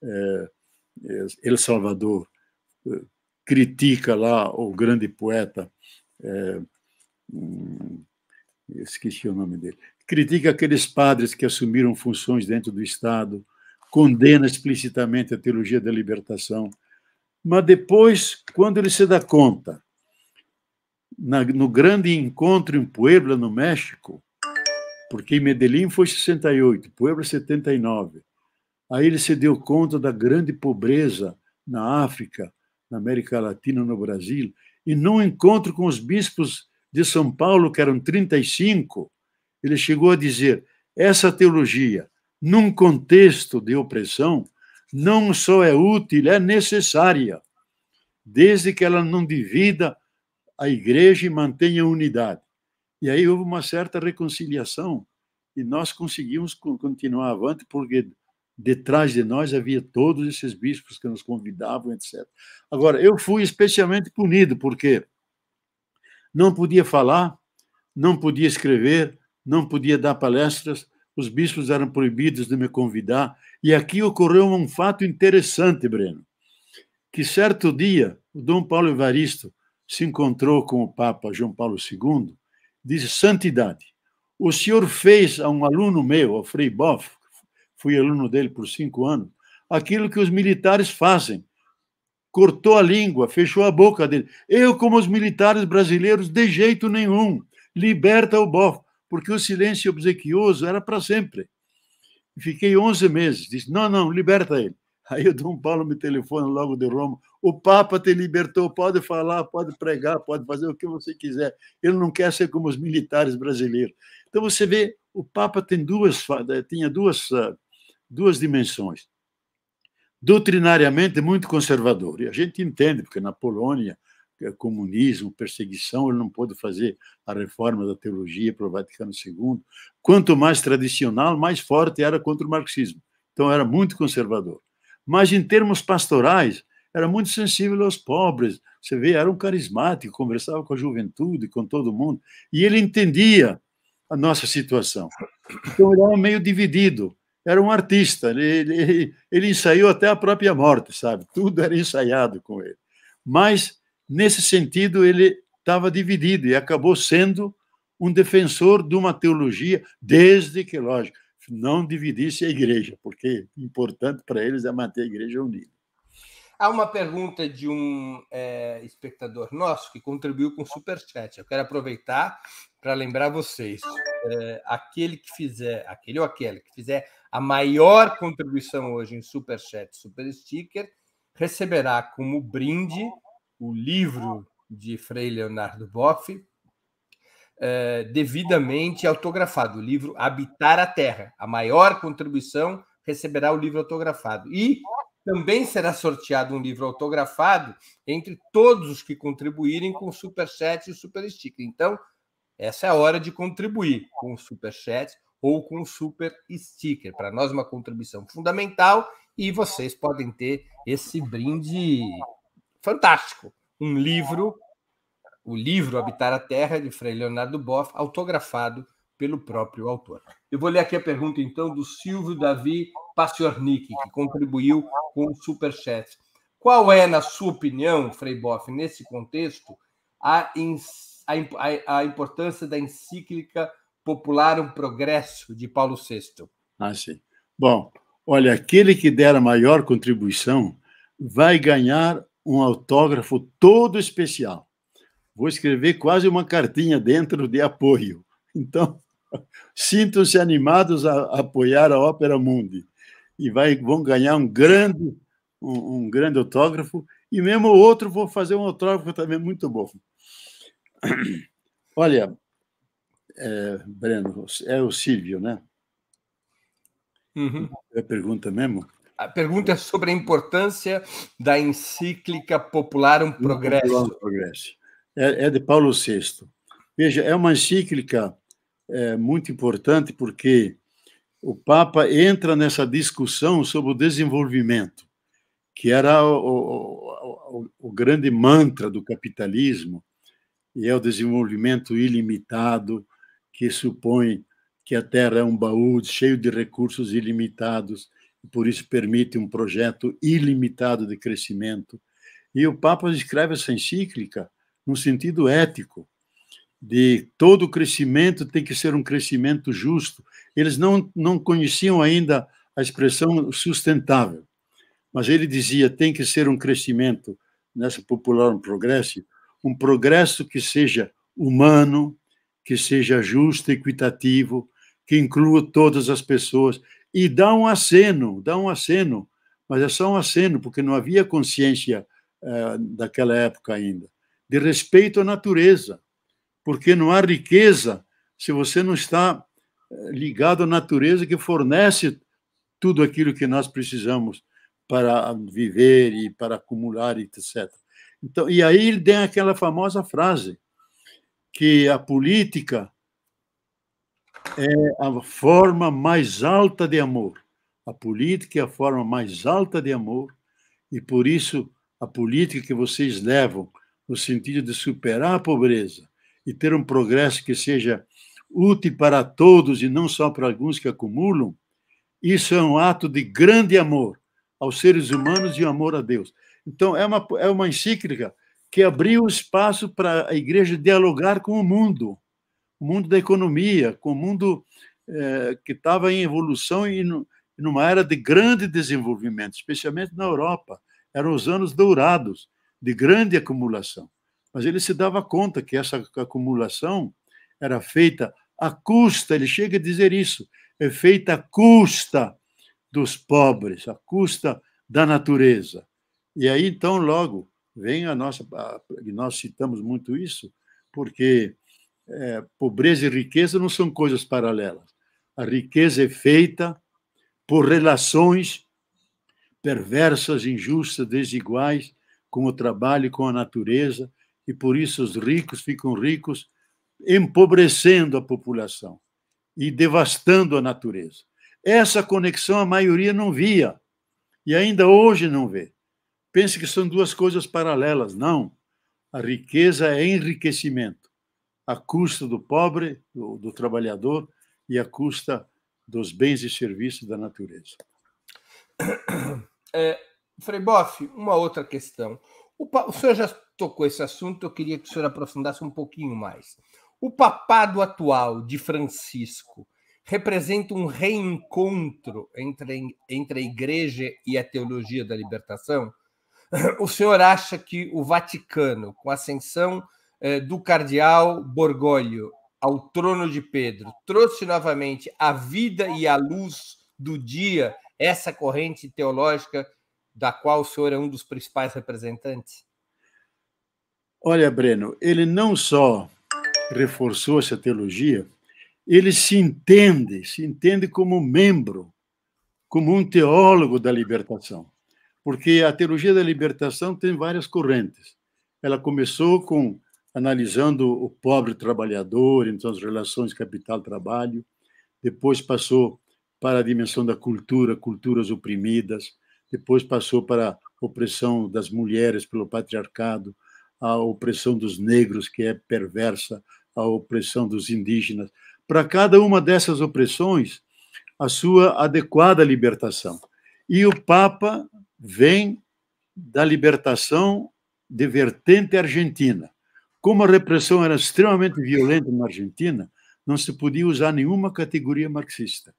é, El Salvador, eh, critica lá o grande poeta, é, hum, esqueci o nome dele, critica aqueles padres que assumiram funções dentro do Estado, condena explicitamente a teologia da libertação, mas depois, quando ele se dá conta, na, no grande encontro em Puebla, no México, porque em Medellín foi 68, Puebla 79, aí ele se deu conta da grande pobreza na África, na América Latina, no Brasil, e num encontro com os bispos de São Paulo, que eram 35, ele chegou a dizer: essa teologia, num contexto de opressão, não só é útil, é necessária, desde que ela não divida a igreja e mantenha a unidade. E aí houve uma certa reconciliação e nós conseguimos continuar avante porque Detrás de nós havia todos esses bispos que nos convidavam, etc. Agora, eu fui especialmente punido, porque não podia falar, não podia escrever, não podia dar palestras, os bispos eram proibidos de me convidar. E aqui ocorreu um fato interessante, Breno, que certo dia o Dom Paulo Evaristo se encontrou com o Papa João Paulo II, disse, santidade, o senhor fez a um aluno meu, o Frei Boff, fui aluno dele por cinco anos, aquilo que os militares fazem. Cortou a língua, fechou a boca dele. Eu, como os militares brasileiros, de jeito nenhum. Liberta o bofo, porque o silêncio obsequioso era para sempre. Fiquei 11 meses. Disse: não, não, liberta ele. Aí o Dom Paulo me telefona logo de Roma. O Papa te libertou, pode falar, pode pregar, pode fazer o que você quiser. Ele não quer ser como os militares brasileiros. Então você vê, o Papa tem duas, eh, tinha duas ah, duas dimensões. Doutrinariamente muito conservador, e a gente entende, porque na Polônia, eh, comunismo, perseguição, ele não pôde fazer a reforma da teologia para o Vaticano II. Quanto mais tradicional, mais forte era contra o marxismo. Então era muito conservador. Mas em termos pastorais, era muito sensível aos pobres. Você vê, era um carismático, conversava com a juventude, com todo mundo, e ele entendia a nossa situação. Então ele era meio dividido era um artista, ele, ele, ele ensaiou até a própria morte, sabe? Tudo era ensaiado com ele. Mas, nesse sentido, ele estava dividido e acabou sendo um defensor de uma teologia, desde que, lógico, não dividisse a igreja, porque importante para eles é manter a igreja unida. Há uma pergunta de um é, espectador nosso que contribuiu com o Superchat. Eu quero aproveitar para lembrar vocês: é, aquele que fizer, aquele ou aquela que fizer a maior contribuição hoje em Superchat Super Sticker, receberá como brinde o livro de Frei Leonardo Boff, eh, devidamente autografado, o livro Habitar a Terra. A maior contribuição receberá o livro autografado. E também será sorteado um livro autografado entre todos os que contribuírem com Super Superchat e Super Sticker. Então, essa é a hora de contribuir com o Superchat ou com um super sticker. Para nós, é uma contribuição fundamental e vocês podem ter esse brinde fantástico. Um livro, o livro Habitar a Terra, de Frei Leonardo Boff, autografado pelo próprio autor. Eu vou ler aqui a pergunta, então, do Silvio Davi Paciornik, que contribuiu com o Superchat. Qual é, na sua opinião, Frei Boff, nesse contexto, a, a, a importância da encíclica Popular um Progresso, de Paulo VI. Ah, sim. Bom, olha, aquele que der a maior contribuição vai ganhar um autógrafo todo especial. Vou escrever quase uma cartinha dentro de apoio. Então, sintam-se animados a apoiar a Ópera Mundi e vai, vão ganhar um grande, um, um, grande autógrafo e mesmo outro vou fazer um autógrafo também muito bom. Olha, é, Breno, é o Silvio, né? Uhum. É a pergunta mesmo? A pergunta é sobre a importância da encíclica Popular um Progresso. Progresso. É, é, de Paulo VI. Veja, é uma encíclica é, muito importante porque o Papa entra nessa discussão sobre o desenvolvimento, que era o, o, o grande mantra do capitalismo, e é o desenvolvimento ilimitado, que supõe que a Terra é um baú cheio de recursos ilimitados e por isso permite um projeto ilimitado de crescimento. E o Papa escreve essa encíclica no sentido ético de todo crescimento tem que ser um crescimento justo. Eles não não conheciam ainda a expressão sustentável, mas ele dizia tem que ser um crescimento nessa popular um progresso, um progresso que seja humano, que seja justo, equitativo, que inclua todas as pessoas e dá um aceno, dá um aceno, mas é só um aceno porque não havia consciência eh, daquela época ainda de respeito à natureza, porque não há riqueza se você não está eh, ligado à natureza que fornece tudo aquilo que nós precisamos para viver e para acumular, etc. Então, e aí ele tem aquela famosa frase: que a política é a forma mais alta de amor. A política é a forma mais alta de amor e por isso a política que vocês levam no sentido de superar a pobreza e ter um progresso que seja útil para todos e não só para alguns que acumulam, isso é um ato de grande amor aos seres humanos e amor a Deus. Então, é uma, é uma encíclica que abriu espaço para a igreja dialogar com o mundo, o mundo da economia, com o mundo eh, que estava em evolução e no, numa era de grande desenvolvimento, especialmente na Europa. Eram os anos dourados, de grande acumulação. Mas ele se dava conta que essa acumulação era feita à custa, ele chega a dizer isso, é feita à custa dos pobres, à custa da natureza. E aí, então, logo, vem a nossa. A, e nós citamos muito isso, porque é, pobreza e riqueza não são coisas paralelas. A riqueza é feita por relações perversas, injustas, desiguais com o trabalho, com a natureza, e por isso os ricos ficam ricos, empobrecendo a população e devastando a natureza. Essa conexão a maioria não via e ainda hoje não vê pense que são duas coisas paralelas. Não. A riqueza é enriquecimento, à custa do pobre, do, do trabalhador e à custa dos bens e serviços da natureza. É, Frei Boff, uma outra questão. O, o senhor já tocou esse assunto, eu queria que o senhor aprofundasse um pouquinho mais. O papado atual de Francisco representa um reencontro entre, entre a igreja e a teologia da libertação? O senhor acha que o Vaticano, com a ascensão eh, do cardeal Borgoglio ao trono de Pedro, trouxe novamente a vida e a luz do dia essa corrente teológica da qual o senhor é um dos principais representantes? Olha, Breno, ele não só reforçou essa teologia, ele se entende, se entende como membro, como um teólogo da libertação porque a teologia da libertação tem várias correntes. Ela começou com analisando o pobre trabalhador, então as relações capital-trabalho, depois passou para a dimensão da cultura, culturas oprimidas, depois passou para a opressão das mulheres pelo patriarcado, a opressão dos negros, que é perversa, a opressão dos indígenas. Para cada uma dessas opressões, a sua adequada libertação. E o Papa vem da libertação de vertente argentina. Como a repressão era extremamente violenta na Argentina, não se podia usar nenhuma categoria marxista.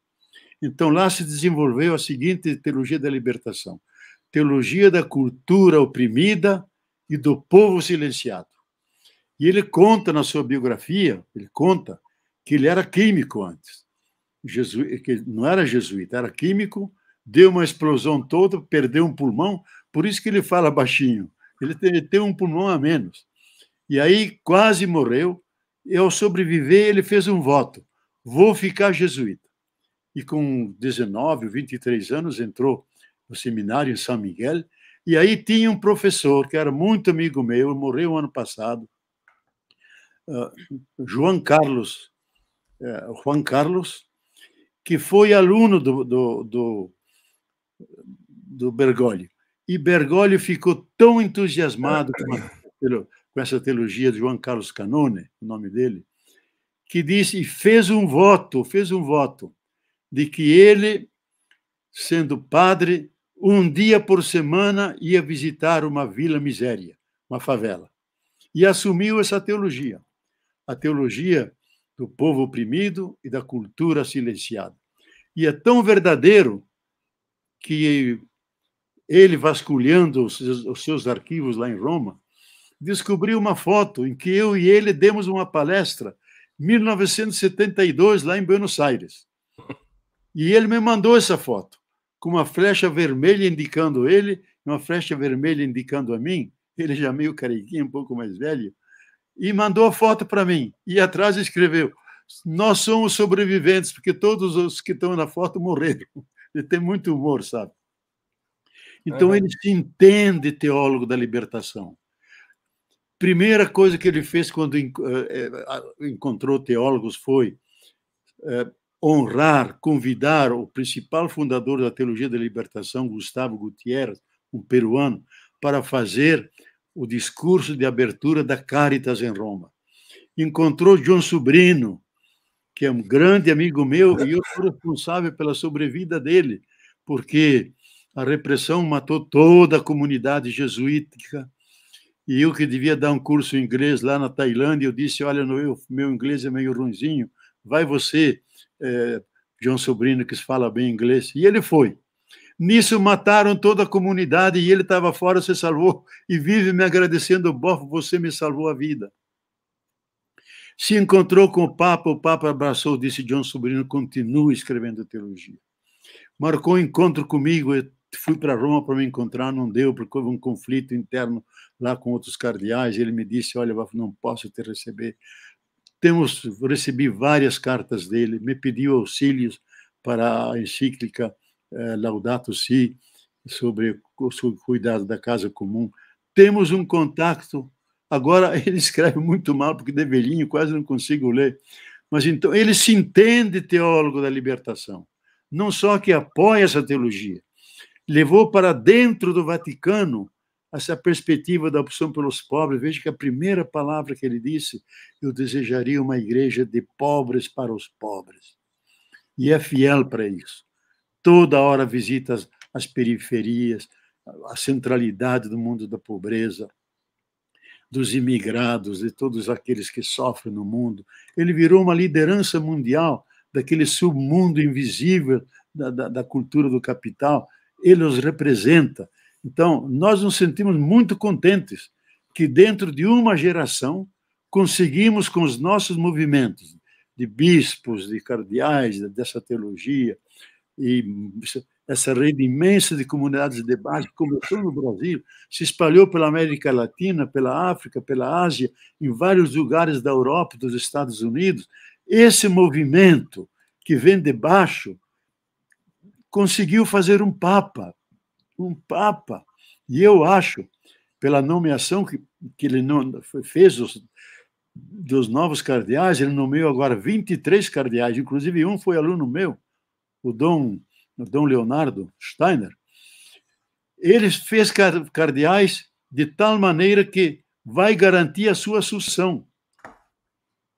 Então lá se desenvolveu a seguinte teologia da libertação: teologia da cultura oprimida e do povo silenciado. E ele conta na sua biografia, ele conta que ele era químico antes. Jesu... que não era jesuíta, era químico deu uma explosão toda, perdeu um pulmão, por isso que ele fala baixinho. Ele tem, tem um pulmão a menos. E aí quase morreu. E ao sobreviver, ele fez um voto: vou ficar jesuíta. E com 19, 23 anos, entrou no seminário em São Miguel. E aí tinha um professor que era muito amigo meu, morreu ano passado, ah, João Carlos, eh, Juan Carlos, que foi aluno do, do do Bergoglio. E Bergoglio ficou tão entusiasmado com, a, com essa teologia de João Carlos Canone, o nome dele, que disse e fez um voto, fez um voto de que ele, sendo padre, um dia por semana ia visitar uma vila miséria, uma favela, e assumiu essa teologia, a teologia do povo oprimido e da cultura silenciada. E é tão verdadeiro que ele, vasculhando os seus, arquivos lá em Roma, descobriu uma foto em que eu e ele demos uma palestra 1972 lá em Buenos Aires. E ele me mandou essa foto, com uma flecha vermelha indicando ele, uma flecha vermelha indicando a mim, ele já meio carequinho, um pouco mais velho, e mandou a foto para mim. E atrás escreveu: Nós somos sobreviventes, porque todos os que estão na foto morreram. Ele tem muito humor, sabe? Então ele se entende teólogo da libertação. Primeira coisa que ele fez quando eh, eh, encontrou teólogos foi eh, honrar, convidar o principal fundador da teologia da libertação, Gustavo Gutierrez, um peruano, para fazer o discurso de abertura da Caritas em Roma. Encontrou John Sobrino, que é um grande amigo meu, e eu sou responsável pela sobrevida dele, porque a repressão matou toda a comunidade jesuítica. E eu que devia dar um curso em inglês lá na Tailândia, eu disse: Olha, meu inglês é meio ruinzinho, vai você, é, eh, João Sobrino, que fala bem inglês. E ele foi. Nisso mataram toda a comunidade e ele estava fora, você salvou. E vive me agradecendo, Bof, você me salvou a vida. Se encontrou com o Papa, o Papa abraçou, disse John Sobrino, continua escrevendo teologia. Marcou um encontro comigo, eu fui para Roma para me encontrar, não deu, porque houve um conflito interno lá com outros cardeais. Ele me disse: Olha, não posso te receber. Temos, recebi várias cartas dele, me pediu auxílios para a encíclica eh, Laudato Si, sobre o cuidado da casa comum. Temos um contato Agora ele escreve muito mal, porque de velhinho quase não consigo ler. Mas então ele se entende teólogo da libertação, não só que apoia essa teologia, levou para dentro do Vaticano essa perspectiva da opção pelos pobres. Veja que a primeira palavra que ele disse, eu desejaria uma igreja de pobres para os pobres. E é fiel para isso. Toda hora visita as, as periferias, a centralidade do mundo da pobreza, dos imigrados, de todos aqueles que sofrem no mundo. Ele virou uma liderança mundial daquele submundo invisível da, da, da cultura do capital. Ele os representa. Então, nós nos sentimos muito contentes que, dentro de uma geração, conseguimos, com os nossos movimentos de bispos, de cardeais, dessa teologia, e essa rede imensa de comunidades de base, começou no Brasil, se espalhou pela América Latina, pela África, pela Ásia, em vários lugares da Europa, dos Estados Unidos. Esse movimento que vem de baixo conseguiu fazer um Papa, um Papa. E eu acho, pela nomeação que, que ele fez os, dos novos cardeais, ele nomeou agora 23 cardeais, inclusive um foi aluno meu, o Dom Dom Leonardo Steiner, ele fez cardeais de tal maneira que vai garantir a sua sucessão.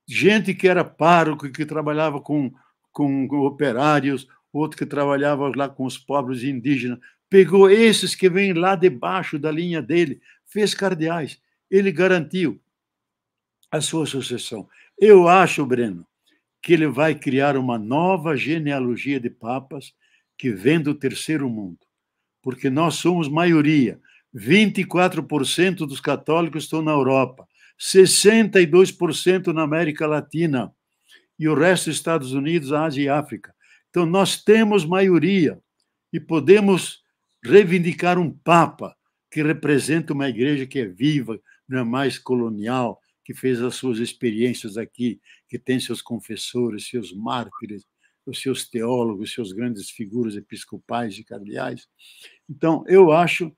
Gente que era pároco, que trabalhava com, com operários, outro que trabalhava lá com os pobres indígenas, pegou esses que vêm lá debaixo da linha dele, fez cardeais. Ele garantiu a sua sucessão. Eu acho, Breno, que ele vai criar uma nova genealogia de papas que vem do terceiro mundo, porque nós somos maioria. 24% dos católicos estão na Europa, 62% na América Latina e o resto Estados Unidos, Ásia e África. Então nós temos maioria e podemos reivindicar um papa que representa uma igreja que é viva, não é mais colonial, que fez as suas experiências aqui, que tem seus confessores, seus mártires, os seus teólogos, os seus grandes figuras episcopais e cardeais. Então, eu acho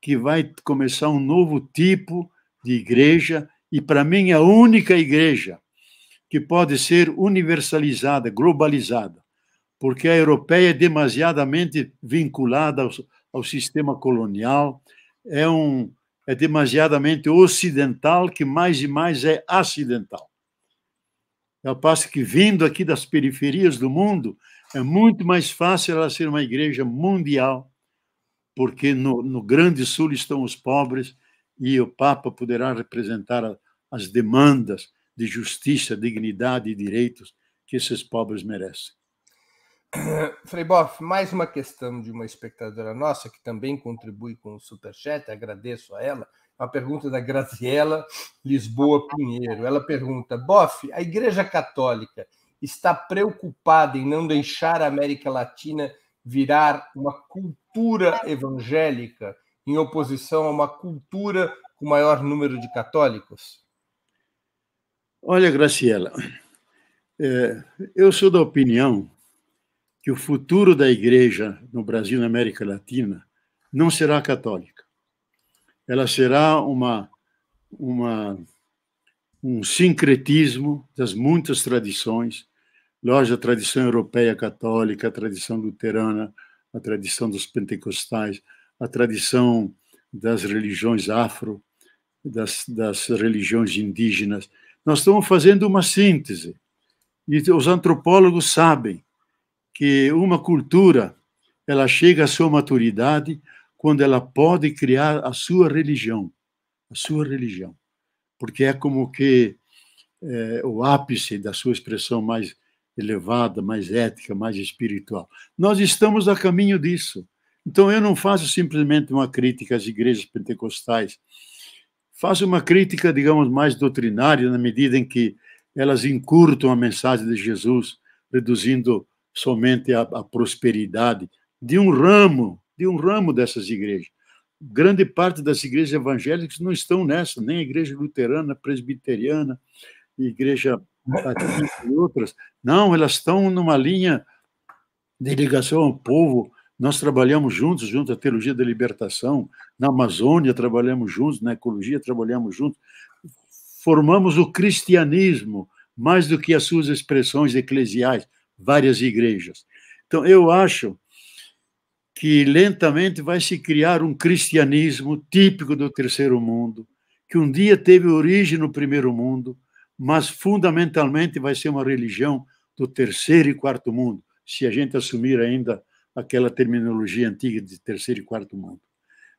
que vai começar um novo tipo de igreja, e para mim, é a única igreja que pode ser universalizada, globalizada, porque a europeia é demasiadamente vinculada ao, ao sistema colonial, é, um, é demasiadamente ocidental, que mais e mais é acidental. Ao é passo que, vindo aqui das periferias do mundo, é muito mais fácil ela ser uma igreja mundial, porque no, no Grande Sul estão os pobres e o Papa poderá representar as demandas de justiça, dignidade e direitos que esses pobres merecem. Frei Boff, mais uma questão de uma espectadora nossa que também contribui com o Superchat, agradeço a ela. Uma pergunta da Graziela Lisboa Pinheiro. Ela pergunta: Boff, a Igreja Católica está preocupada em não deixar a América Latina virar uma cultura evangélica em oposição a uma cultura com maior número de católicos? Olha, Graciela, é, eu sou da opinião que o futuro da igreja no Brasil e na América Latina não será católica ela será uma, uma, um sincretismo das muitas tradições, loja a tradição europeia católica, a tradição luterana, a tradição dos pentecostais, a tradição das religiões afro, das, das religiões indígenas. Nós estamos fazendo uma síntese. E os antropólogos sabem que uma cultura ela chega à sua maturidade quando ela pode criar a sua religião, a sua religião, porque é como que é, o ápice da sua expressão mais elevada, mais ética, mais espiritual. Nós estamos a caminho disso. Então eu não faço simplesmente uma crítica às igrejas pentecostais, faço uma crítica, digamos, mais doutrinária na medida em que elas encurtam a mensagem de Jesus, reduzindo somente a, a prosperidade de um ramo de um ramo dessas igrejas. Grande parte das igrejas evangélicas não estão nessa, nem a igreja luterana, presbiteriana, igreja e outras. Não, elas estão numa linha de ligação ao povo. Nós trabalhamos juntos, junto à Teologia da Libertação, na Amazônia trabalhamos juntos, na Ecologia trabalhamos juntos. Formamos o cristianismo, mais do que as suas expressões eclesiais, várias igrejas. Então, eu acho que lentamente vai se criar um cristianismo típico do terceiro mundo, que um dia teve origem no primeiro mundo, mas fundamentalmente vai ser uma religião do terceiro e quarto mundo, se a gente assumir ainda aquela terminologia antiga de terceiro e quarto mundo.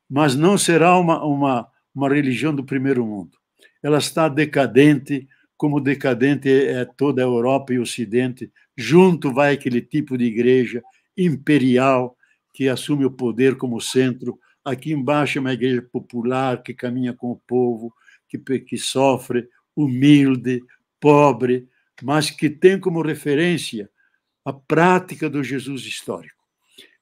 Mas não será uma, uma, uma religião do primeiro mundo. Ela está decadente, como decadente é toda a Europa e o Ocidente. Junto vai aquele tipo de igreja imperial, que assume o poder como centro. Aqui embaixo é uma igreja popular que caminha com o povo, que, que sofre, humilde, pobre, mas que tem como referência a prática do Jesus histórico.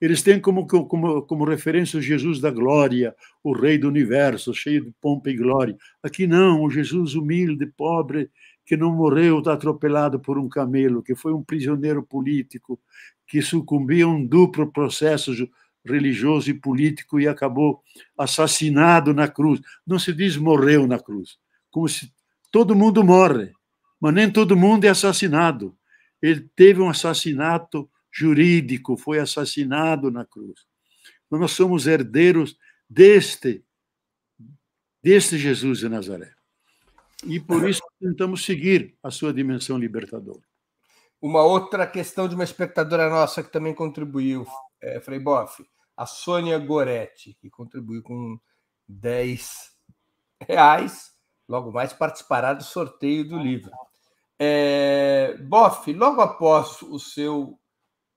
Eles têm como, como, como referência o Jesus da glória, o Rei do universo, cheio de pompa e glória. Aqui não, o Jesus humilde, pobre, que não morreu atropelado por um camelo, que foi um prisioneiro político, que sucumbiu a um duplo processo religioso e político e acabou assassinado na cruz. Não se diz morreu na cruz, como se todo mundo morre, mas nem todo mundo é assassinado. Ele teve um assassinato jurídico, foi assassinado na cruz. Então, nós somos herdeiros deste deste Jesus de Nazaré. E por isso tentamos seguir a sua dimensão libertadora. Uma outra questão de uma espectadora nossa que também contribuiu, é, Frei Boff, a Sônia Goretti, que contribuiu com 10 reais. Logo mais participará do sorteio do livro. É, Boff, logo após o seu,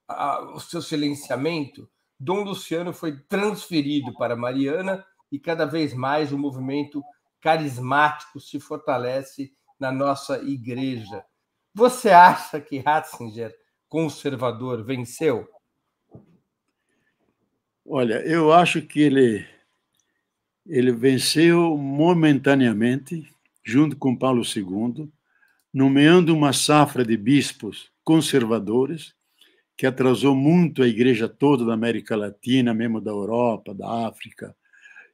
a, o seu silenciamento, Dom Luciano foi transferido para Mariana e cada vez mais o movimento carismático se fortalece na nossa igreja. Você acha que Ratzinger, conservador, venceu? Olha, eu acho que ele, ele venceu momentaneamente, junto com Paulo II, nomeando uma safra de bispos conservadores, que atrasou muito a igreja toda da América Latina, mesmo da Europa, da África,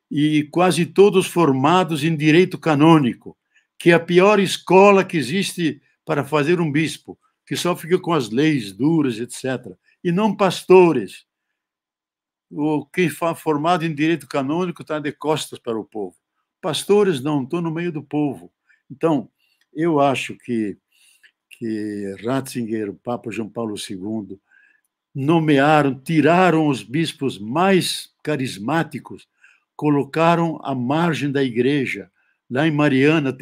e quase todos formados em direito canônico, que é a pior escola que existe para fazer um bispo que só fica com as leis duras, etc., e não pastores. O, quem for formado em direito canônico está de costas para o povo. Pastores não, estão no meio do povo. Então, eu acho que, que Ratzinger, o Papa João Paulo II, nomearam, tiraram os bispos mais carismáticos, colocaram à margem da igreja, lá em Mariana,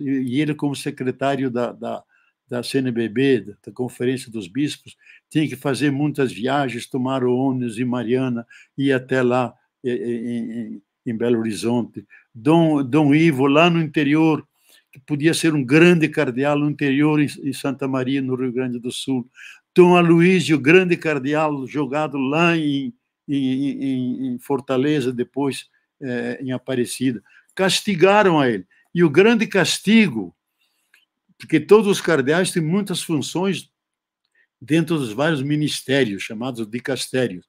e ele, como secretário da, da, da CNBB, da Conferência dos Bispos, tinha que fazer muitas viagens, tomar o ônibus em Mariana, ir até lá em, em, em Belo Horizonte. Dom, Dom Ivo, lá no interior, que podia ser um grande cardeal no interior, em, em Santa Maria, no Rio Grande do Sul. Dom Aloysio, grande cardeal, jogado lá em, em, Fortaleza, depois é, em Aparecida castigaram a ele. E o grande castigo, porque todos os cardeais têm muitas funções dentro dos vários ministérios, chamados dicastérios.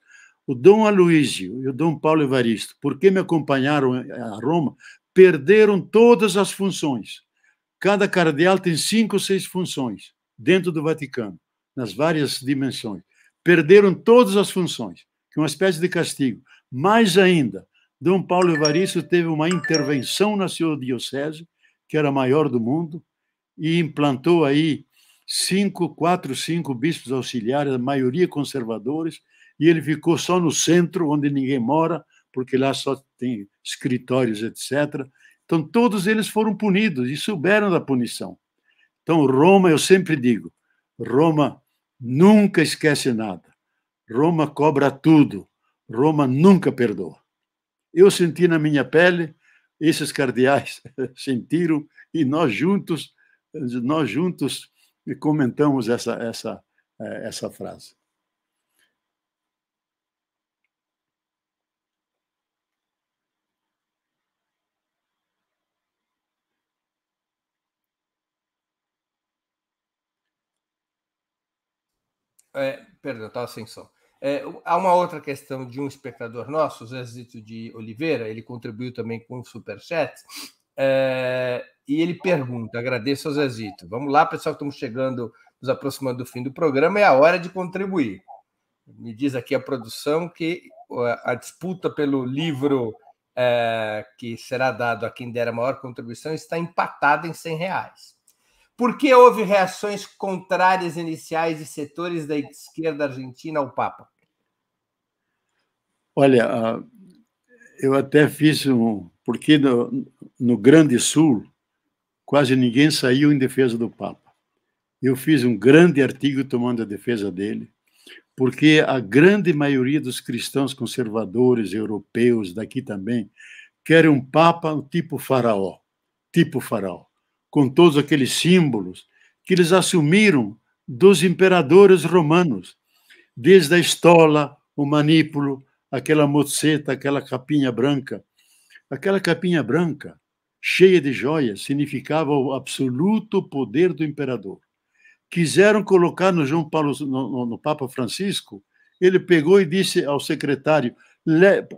O Dom Aloísio e o Dom Paulo Evaristo, porque me acompanharam a Roma, perderam todas as funções. Cada cardeal tem cinco ou seis funções dentro do Vaticano, nas várias dimensões. Perderam todas as funções, que é uma espécie de castigo. Mais ainda, Dom Paulo Evaristo teve uma intervenção na sua diocese, que era a maior do mundo, e implantou aí cinco, quatro, cinco bispos auxiliares, a maioria conservadores, e ele ficou só no centro, onde ninguém mora, porque lá só tem escritórios, etc. Então, todos eles foram punidos e souberam da punição. Então, Roma, eu sempre digo, Roma nunca esquece nada. Roma cobra tudo. Roma nunca perdoa. Eu senti na minha pele, esses cardeais sentiram e nós juntos, nós juntos comentamos essa essa eh, essa frase. É, perdão, estava sem som. É, há uma outra questão de um espectador nosso, o Zezito de Oliveira, ele contribuiu também com o Superchat, é, e ele pergunta, agradeço ao Zezito. Vamos lá, pessoal, estamos chegando, nos aproximando do fim do programa, é a hora de contribuir. Me diz aqui a produção que a disputa pelo livro é, que será dado a quem der a maior contribuição está empatada em 100 reais. Por que houve reações contrárias iniciais de setores da esquerda argentina ao Papa? Olha, ah, eu até fiz um. Porque no, no Grande Sul, quase ninguém saiu em defesa do Papa. Eu fiz um grande artigo tomando a defesa dele, porque a grande maioria dos cristãos conservadores europeus, daqui também, querem um Papa tipo faraó tipo faraó com todos aqueles símbolos que eles assumiram dos imperadores romanos, desde a estola, o manípulo, aquela moceta, aquela capinha branca. Aquela capinha branca, cheia de joias, significava o absoluto poder do imperador. Quiseram colocar no João Paulo, no, no Papa Francisco, ele pegou e disse ao secretário: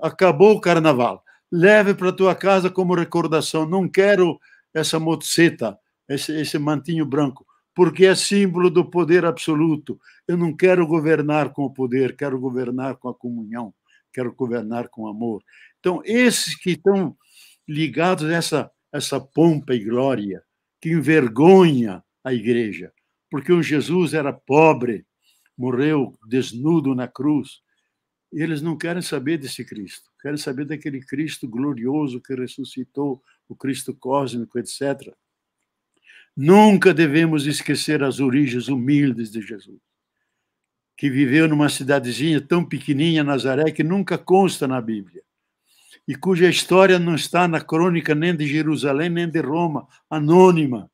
acabou o carnaval, leve para tua casa como recordação. Não quero essa motoceta, esse, esse mantinho branco, porque é símbolo do poder absoluto. Eu não quero governar com o poder, quero governar com a comunhão, quero governar com amor. Então, esses que estão ligados a essa, essa pompa e glória, que envergonha a igreja, porque o Jesus era pobre, morreu desnudo na cruz. Eles não querem saber desse Cristo, querem saber daquele Cristo glorioso que ressuscitou o Cristo cósmico, etc. Nunca devemos esquecer as origens humildes de Jesus, que viveu numa cidadezinha tão pequenininha, Nazaré, que nunca consta na Bíblia, e cuja história não está na crônica nem de Jerusalém, nem de Roma, anônima,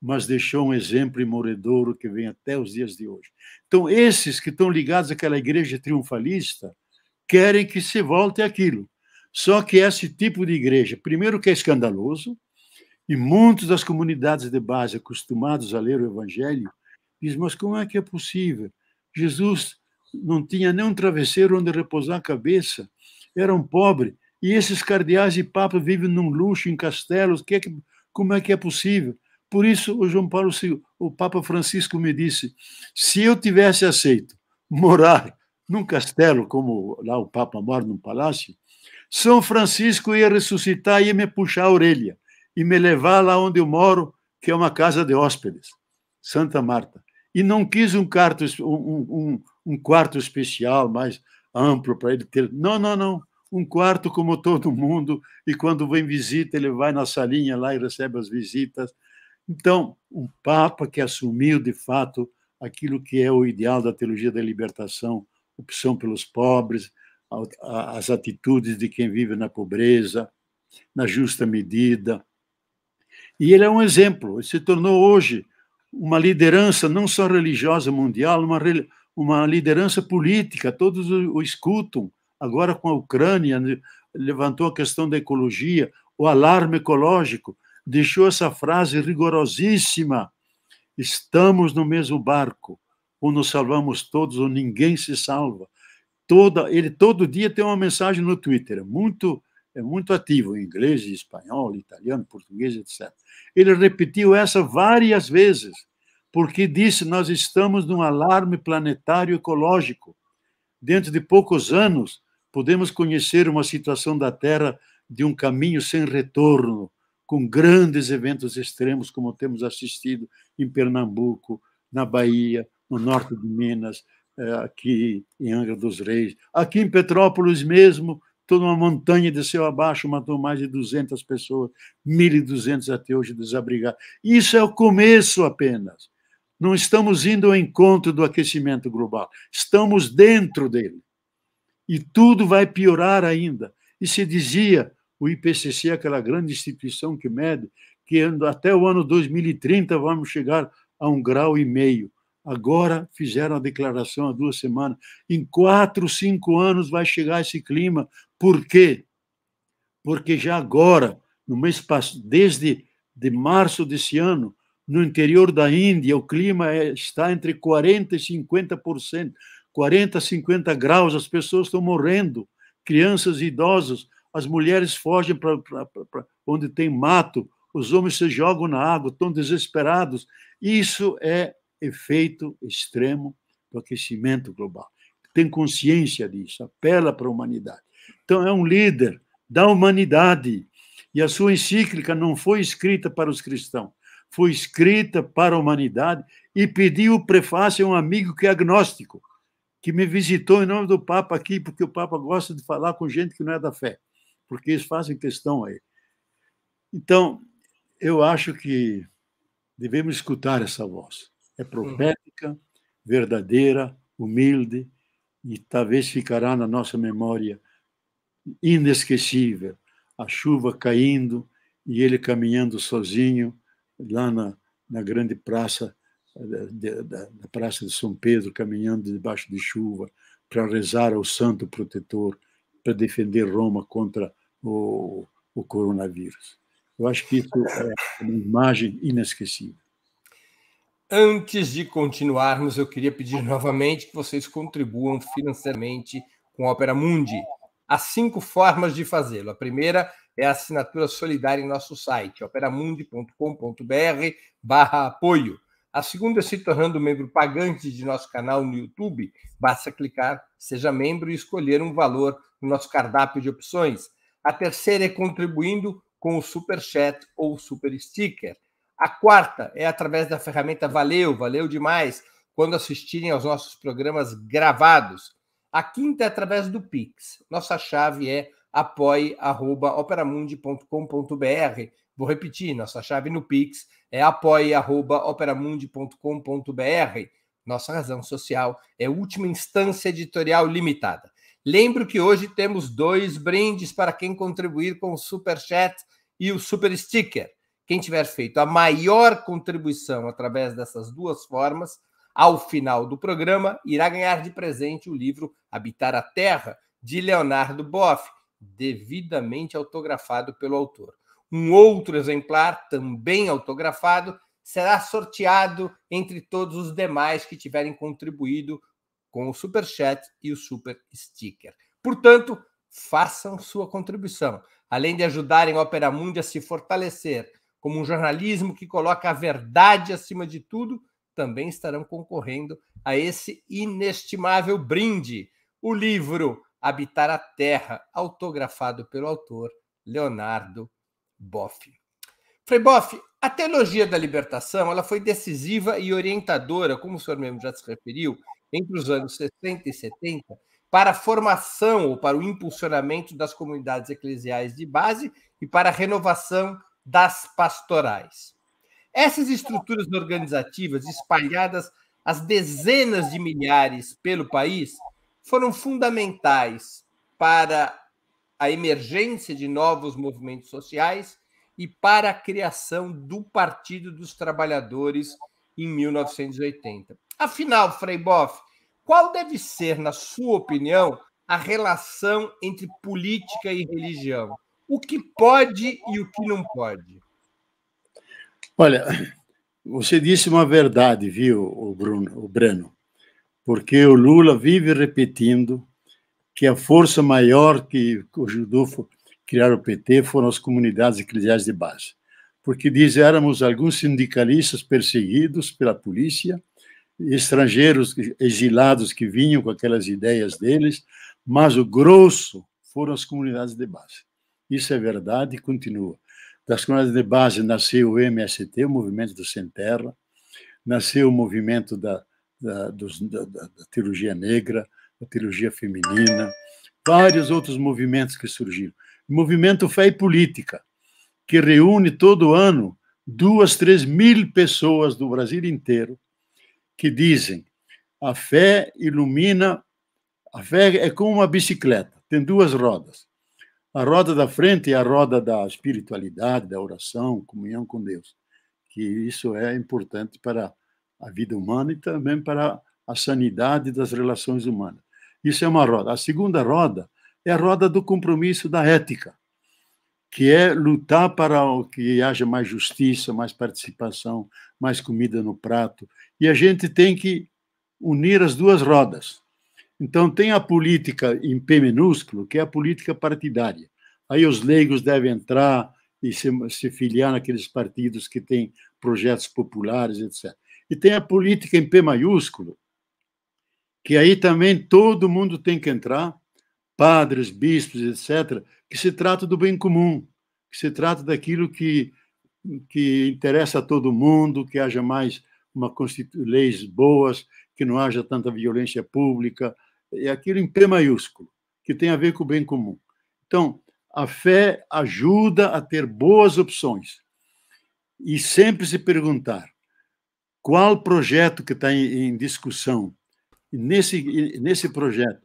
mas deixou um exemplo imoredouro Moredouro que vem até os dias de hoje. Então, esses que estão ligados àquela igreja triunfalista querem que se volte àquilo. Só que esse tipo de igreja, primeiro que é escandaloso, e muitas das comunidades de base acostumados a ler o Evangelho diz: mas como é que é possível? Jesus não tinha nem um travesseiro onde repousar a cabeça, era um pobre. E esses cardeais e papas vivem num luxo, em castelos. Que é que, como é que é possível? Por isso, o João Paulo II, o Papa Francisco me disse: se eu tivesse aceito morar num castelo, como lá o Papa mora num palácio, são Francisco ia ressuscitar, ia me puxar a orelha e me levar lá onde eu moro, que é uma casa de hóspedes, Santa Marta. E não quis um quarto, um, um, um quarto especial mais amplo para ele ter. Não, não, não. Um quarto como todo mundo, e quando vem visita, ele vai na salinha lá e recebe as visitas. Então, um Papa que assumiu de fato aquilo que é o ideal da teologia da libertação, opção pelos pobres, as atitudes de quem vive na pobreza, na justa medida. E ele é um exemplo, ele se tornou hoje uma liderança não só religiosa mundial, uma, uma liderança política, todos o, o escutam. Agora com a Ucrânia, né, levantou a questão da ecologia, o alarme ecológico, deixou essa frase rigorosíssima: estamos no mesmo barco, ou nos salvamos todos, ou ninguém se salva toda, ele todo dia tem uma mensagem no Twitter, é muito, é muito ativo, em inglês, espanhol, italiano, português, etc. Ele repetiu essa várias vezes, porque disse: nós estamos num alarme planetário ecológico. Dentro de poucos anos, podemos conhecer uma situação da Terra de um caminho sem retorno, com grandes eventos extremos, como temos assistido em Pernambuco, na Bahia, no norte de Minas, é, aqui em Angra dos Reis. Aqui em Petrópolis mesmo, toda uma montanha de céu abaixo matou mais de 200 pessoas, 1.200 até hoje desabrigados. Isso é o começo apenas. Não estamos indo ao encontro do aquecimento global, estamos dentro dele. E tudo vai piorar ainda. E se dizia, o IPCC, aquela grande instituição que mede, que até o ano 2030 vamos chegar a um grau e meio agora fizeram a declaração há duas semanas. Em quatro, cinco anos vai chegar esse clima. Por quê? Porque já agora, no mês desde de março desse ano, no interior da Índia, o clima é, está entre 40% e 50%. 40, 50 graus, as pessoas estão morrendo, crianças e idosos, as mulheres fogem para onde tem mato, os homens se jogam na água, estão desesperados. Isso é efeito extremo do aquecimento global. Tem consciência disso, apela para a humanidade. Então, é um líder da humanidade. E a sua encíclica não foi escrita para os cristãos, foi escrita para a humanidade e pediu o prefácio a um amigo que é agnóstico, que me visitou em nome do Papa aqui, porque o Papa gosta de falar com gente que não é da fé, porque eles fazem questão aí. Então, eu acho que devemos escutar essa voz é uhum. profética, verdadeira, humilde e talvez ficará na nossa memória inesquecível a chuva caindo e ele caminhando sozinho lá na, na grande praça eh, da, da praça de São Pedro caminhando debaixo de chuva para rezar ao Santo Protetor para defender Roma contra o, o coronavírus. Eu acho que isso é uma imagem inesquecível. Antes de continuarmos, eu queria pedir novamente que vocês contribuam financeiramente com a Opera Mundi. Há cinco formas de fazê-lo. A primeira é a assinatura solidária em nosso site, operamundi.com.br barra apoio. A segunda é se tornando membro pagante de nosso canal no YouTube. Basta clicar Seja Membro e escolher um valor no nosso cardápio de opções. A terceira é contribuindo com o Super Chat ou Super Sticker. A quarta é através da ferramenta Valeu, valeu demais, quando assistirem aos nossos programas gravados. A quinta é através do Pix. Nossa chave é apoie.operamundi.com.br. Vou repetir, nossa chave no Pix é apoie.operamundi.com.br. Nossa razão social é última instância editorial limitada. Lembro que hoje temos dois brindes para quem contribuir com o Super Chat e o Super Sticker. Quem tiver feito a maior contribuição através dessas duas formas, ao final do programa, irá ganhar de presente o livro Habitar a Terra, de Leonardo Boff, devidamente autografado pelo autor. Um outro exemplar, também autografado, será sorteado entre todos os demais que tiverem contribuído com o Super Chat e o Super Sticker. Portanto, façam sua contribuição. Além de ajudarem a Opera a se fortalecer como um jornalismo que coloca a verdade acima de tudo, também estarão concorrendo a esse inestimável brinde, o livro Habitar a Terra, autografado pelo autor Leonardo Boff. Frei Boff, a teologia da libertação ela foi decisiva e orientadora, como o senhor mesmo já se referiu, entre os anos 60 e 70, para a formação ou para o impulsionamento das comunidades eclesiais de base e para a renovação das pastorais. Essas estruturas organizativas, espalhadas às dezenas de milhares pelo país, foram fundamentais para a emergência de novos movimentos sociais e para a criação do Partido dos Trabalhadores em 1980. Afinal, Frei Boff, qual deve ser, na sua opinião, a relação entre política e religião? o que pode e o que não pode? Olha, você disse uma verdade, viu, o Bruno, o Breno, porque o Lula vive repetindo que a força maior que ajudou a criar o PT foram as comunidades eclesiais de base, porque diz éramos alguns sindicalistas perseguidos pela polícia, estrangeiros exilados que vinham com aquelas ideias deles, mas o grosso foram as comunidades de base. Isso é verdade e continua. Das comunidades de base nasceu o MST, o Movimento do Sem Terra, nasceu o movimento da, da, dos, da, da, teologia negra, da teologia feminina, vários outros movimentos que surgiram. O movimento Fé e Política, que reúne todo ano duas, três mil pessoas do Brasil inteiro que dizem a fé ilumina, a fé é como uma bicicleta, tem duas rodas. A roda da frente é a roda da espiritualidade, da oração, comunhão com Deus, que isso é importante para a vida humana e também para a sanidade das relações humanas. Isso é uma roda. A segunda roda é a roda do compromisso da ética, que é lutar para que haja mais justiça, mais participação, mais comida no prato. E a gente tem que unir as duas rodas. Então, tem a política em P minúsculo, que é a política partidária. Aí os leigos devem entrar e se, se filiar naqueles partidos que têm projetos populares, etc. E tem a política em P maiúsculo, que aí também todo mundo tem que entrar, padres, bispos, etc., que se trata do bem comum, que se trata daquilo que, que interessa a todo mundo, que haja mais uma leis boas, que não haja tanta violência pública, é aquilo em P maiúsculo, que tem a ver com o bem comum. Então, a fé ajuda a ter boas opções e sempre se perguntar qual projeto que está em, em discussão. Nesse, nesse projeto,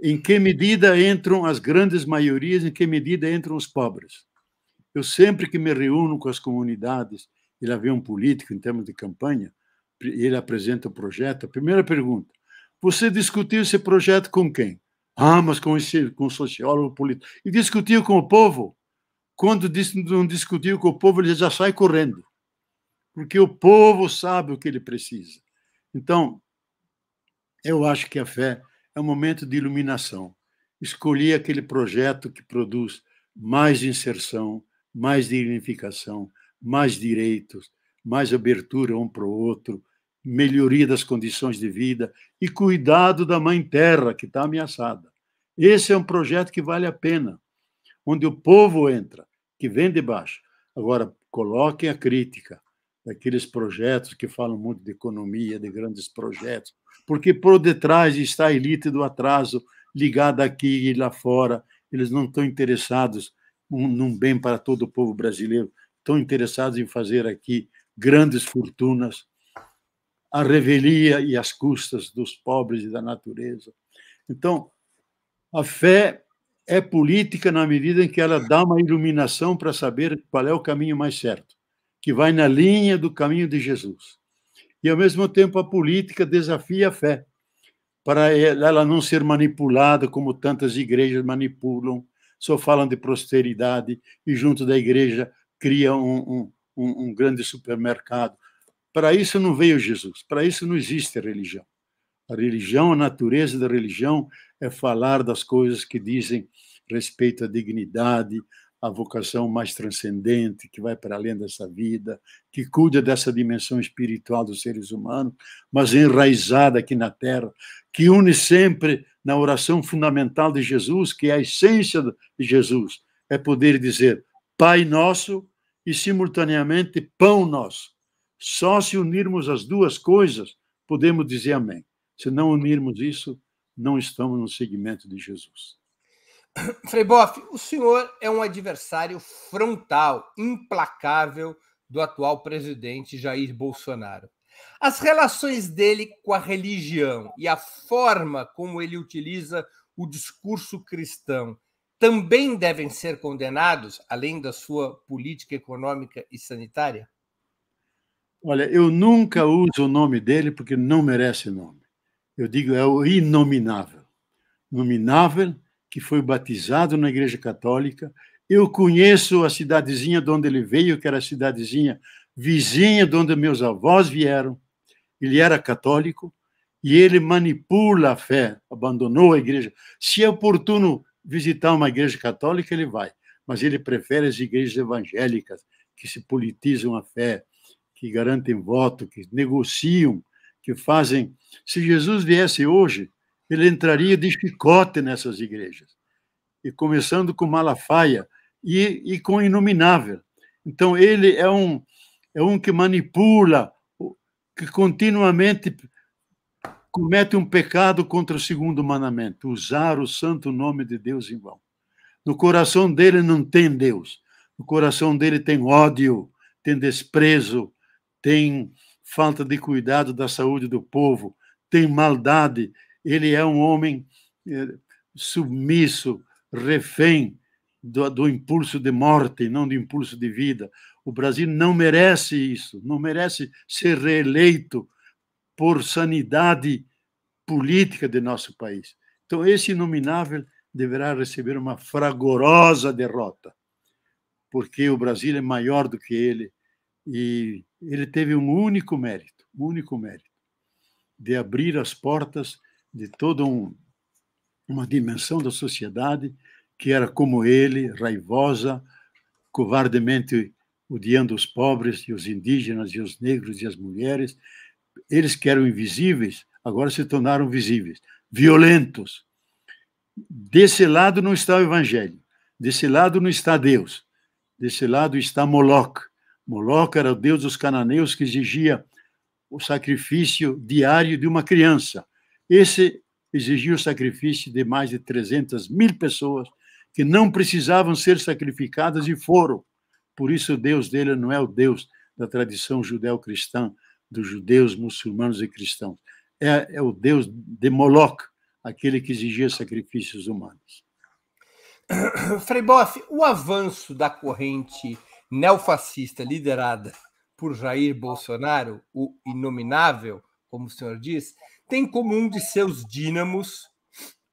em que medida entram as grandes maiorias, em que medida entram os pobres. Eu sempre que me reúno com as comunidades, e lá vem um político em termos de campanha, ele apresenta o projeto, a primeira pergunta, você discutiu esse projeto com quem? Ah, mas com, esse, com sociólogo político. E discutiu com o povo? Quando não discutiu com o povo, ele já sai correndo. Porque o povo sabe o que ele precisa. Então, eu acho que a fé é um momento de iluminação. Escolher aquele projeto que produz mais inserção, mais dignificação, mais direitos, mais abertura um para o outro, melhoria das condições de vida e cuidado da mãe terra que está ameaçada. Esse é um projeto que vale a pena, onde o povo entra, que vem de baixo. Agora, coloquem a crítica daqueles projetos que falam muito de economia, de grandes projetos, porque por detrás está a elite do atraso, ligada aqui e lá fora. Eles não estão interessados num bem para todo o povo brasileiro, estão interessados em fazer aqui grandes fortunas a revelia e as custas dos pobres e da natureza. Então, a fé é política na medida em que ela dá uma iluminação para saber qual é o caminho mais certo, que vai na linha do caminho de Jesus. E, ao mesmo tempo, a política desafia a fé, para ela não ser manipulada como tantas igrejas manipulam, só falam de prosperidade e, junto da igreja, criam um, um, um grande supermercado para isso não veio Jesus, para isso não existe religião. A religião, a natureza da religião é falar das coisas que dizem respeito à dignidade, à vocação mais transcendente, que vai para além dessa vida, que cuida dessa dimensão espiritual dos seres humanos, mas enraizada aqui na terra, que une sempre na oração fundamental de Jesus, que é a essência de Jesus, é poder dizer Pai nosso e simultaneamente Pão nosso. Só se unirmos as duas coisas podemos dizer amém. Se não unirmos isso, não estamos no segmento de Jesus. Frei Boff, o senhor é um adversário frontal, implacável do atual presidente Jair Bolsonaro. As relações dele com a religião e a forma como ele utiliza o discurso cristão também devem ser condenados, além da sua política econômica e sanitária? Olha, eu nunca uso o nome dele porque não merece nome. Eu digo, é o inominável. Nominável, que foi batizado na Igreja Católica. Eu conheço a cidadezinha de onde ele veio, que era a cidadezinha vizinha de onde meus avós vieram. Ele era católico e ele manipula a fé, abandonou a igreja. Se é oportuno visitar uma igreja católica, ele vai, mas ele prefere as igrejas evangélicas, que se politizam a fé, que garantem voto, que negociam, que fazem. Se Jesus viesse hoje, ele entraria de chicote nessas igrejas, e começando com Malafaia e, e com Inominável. Então, ele é um, é um que manipula, que continuamente comete um pecado contra o segundo mandamento, usar o santo nome de Deus em vão. No coração dele não tem Deus. No coração dele tem ódio, tem desprezo, tem falta de cuidado da saúde do povo, tem maldade. Ele é um homem eh, submisso, refém do, do impulso de morte, não do impulso de vida. O Brasil não merece isso, não merece ser reeleito por sanidade política de nosso país. Então, esse inominável deverá receber uma fragorosa derrota, porque o Brasil é maior do que ele, e ele teve um único mérito, um único mérito, de abrir as portas de toda um, uma dimensão da sociedade que era como ele, raivosa, covardemente odiando os pobres e os indígenas e os negros e as mulheres. Eles que eram invisíveis agora se tornaram visíveis, violentos. Desse lado não está o Evangelho, desse lado não está Deus, desse lado está Moloch, Moloca era o deus dos cananeus que exigia o sacrifício diário de uma criança. Esse exigia o sacrifício de mais de 300 mil pessoas que não precisavam ser sacrificadas e foram. Por isso, o Deus dele não é o Deus da tradição judeu-cristã, dos judeus, muçulmanos e cristãos. É, é o Deus de Moloch, aquele que exigia sacrifícios humanos. Frei Boff, o avanço da corrente neofascista liderada por Jair Bolsonaro, o inominável, como o senhor diz, tem como um de seus dínamos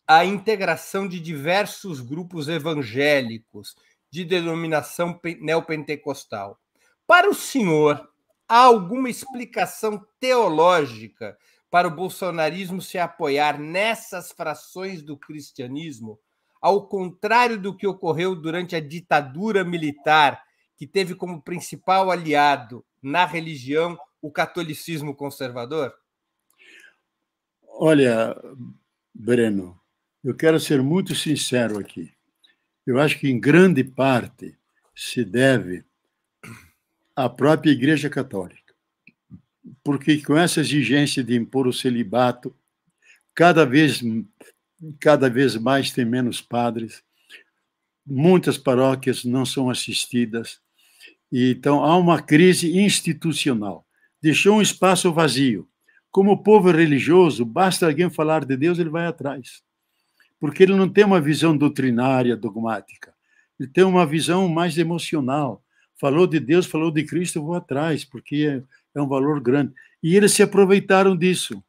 a integração de diversos grupos evangélicos de denominação neopentecostal. Para o senhor, há alguma explicação teológica para o bolsonarismo se apoiar nessas frações do cristianismo, ao contrário do que ocorreu durante a ditadura militar que teve como principal aliado na religião o catolicismo conservador? Olha, Breno, eu quero ser muito sincero aqui. Eu acho que, em grande parte, se deve à própria Igreja Católica, porque com essa exigência de impor o celibato, cada vez, cada vez mais tem menos padres, muitas paróquias não são assistidas, então, há uma crise institucional. Deixou um espaço vazio. Como o povo religioso, basta alguém falar de Deus, ele vai atrás. Porque ele não tem uma visão doutrinária, dogmática. Ele tem uma visão mais emocional. Falou de Deus, falou de Cristo, vou atrás, porque é, é um valor grande. E eles se aproveitaram disso.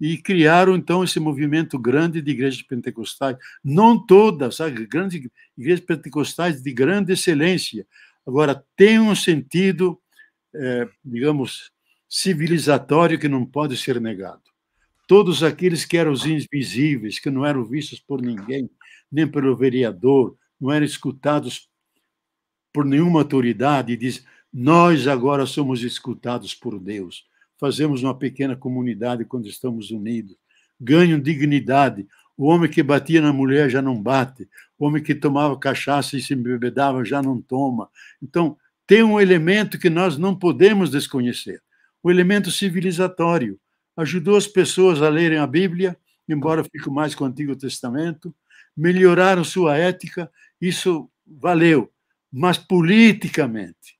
E criaram, então, esse movimento grande de igrejas pentecostais. Não todas, sabe? Grandes igrejas pentecostais de grande excelência Agora, tem um sentido, é, digamos, civilizatório que não pode ser negado. Todos aqueles que eram os invisíveis, que não eram vistos por ninguém, nem pelo vereador, não eram escutados por nenhuma autoridade, diz: Nós agora somos escutados por Deus. Fazemos uma pequena comunidade quando estamos unidos. Ganham dignidade. O homem que batia na mulher já não bate homem que tomava cachaça e se bebedava, já não toma. Então, tem um elemento que nós não podemos desconhecer, o elemento civilizatório. Ajudou as pessoas a lerem a Bíblia, embora fique mais com o Antigo Testamento, melhoraram sua ética, isso valeu. Mas politicamente,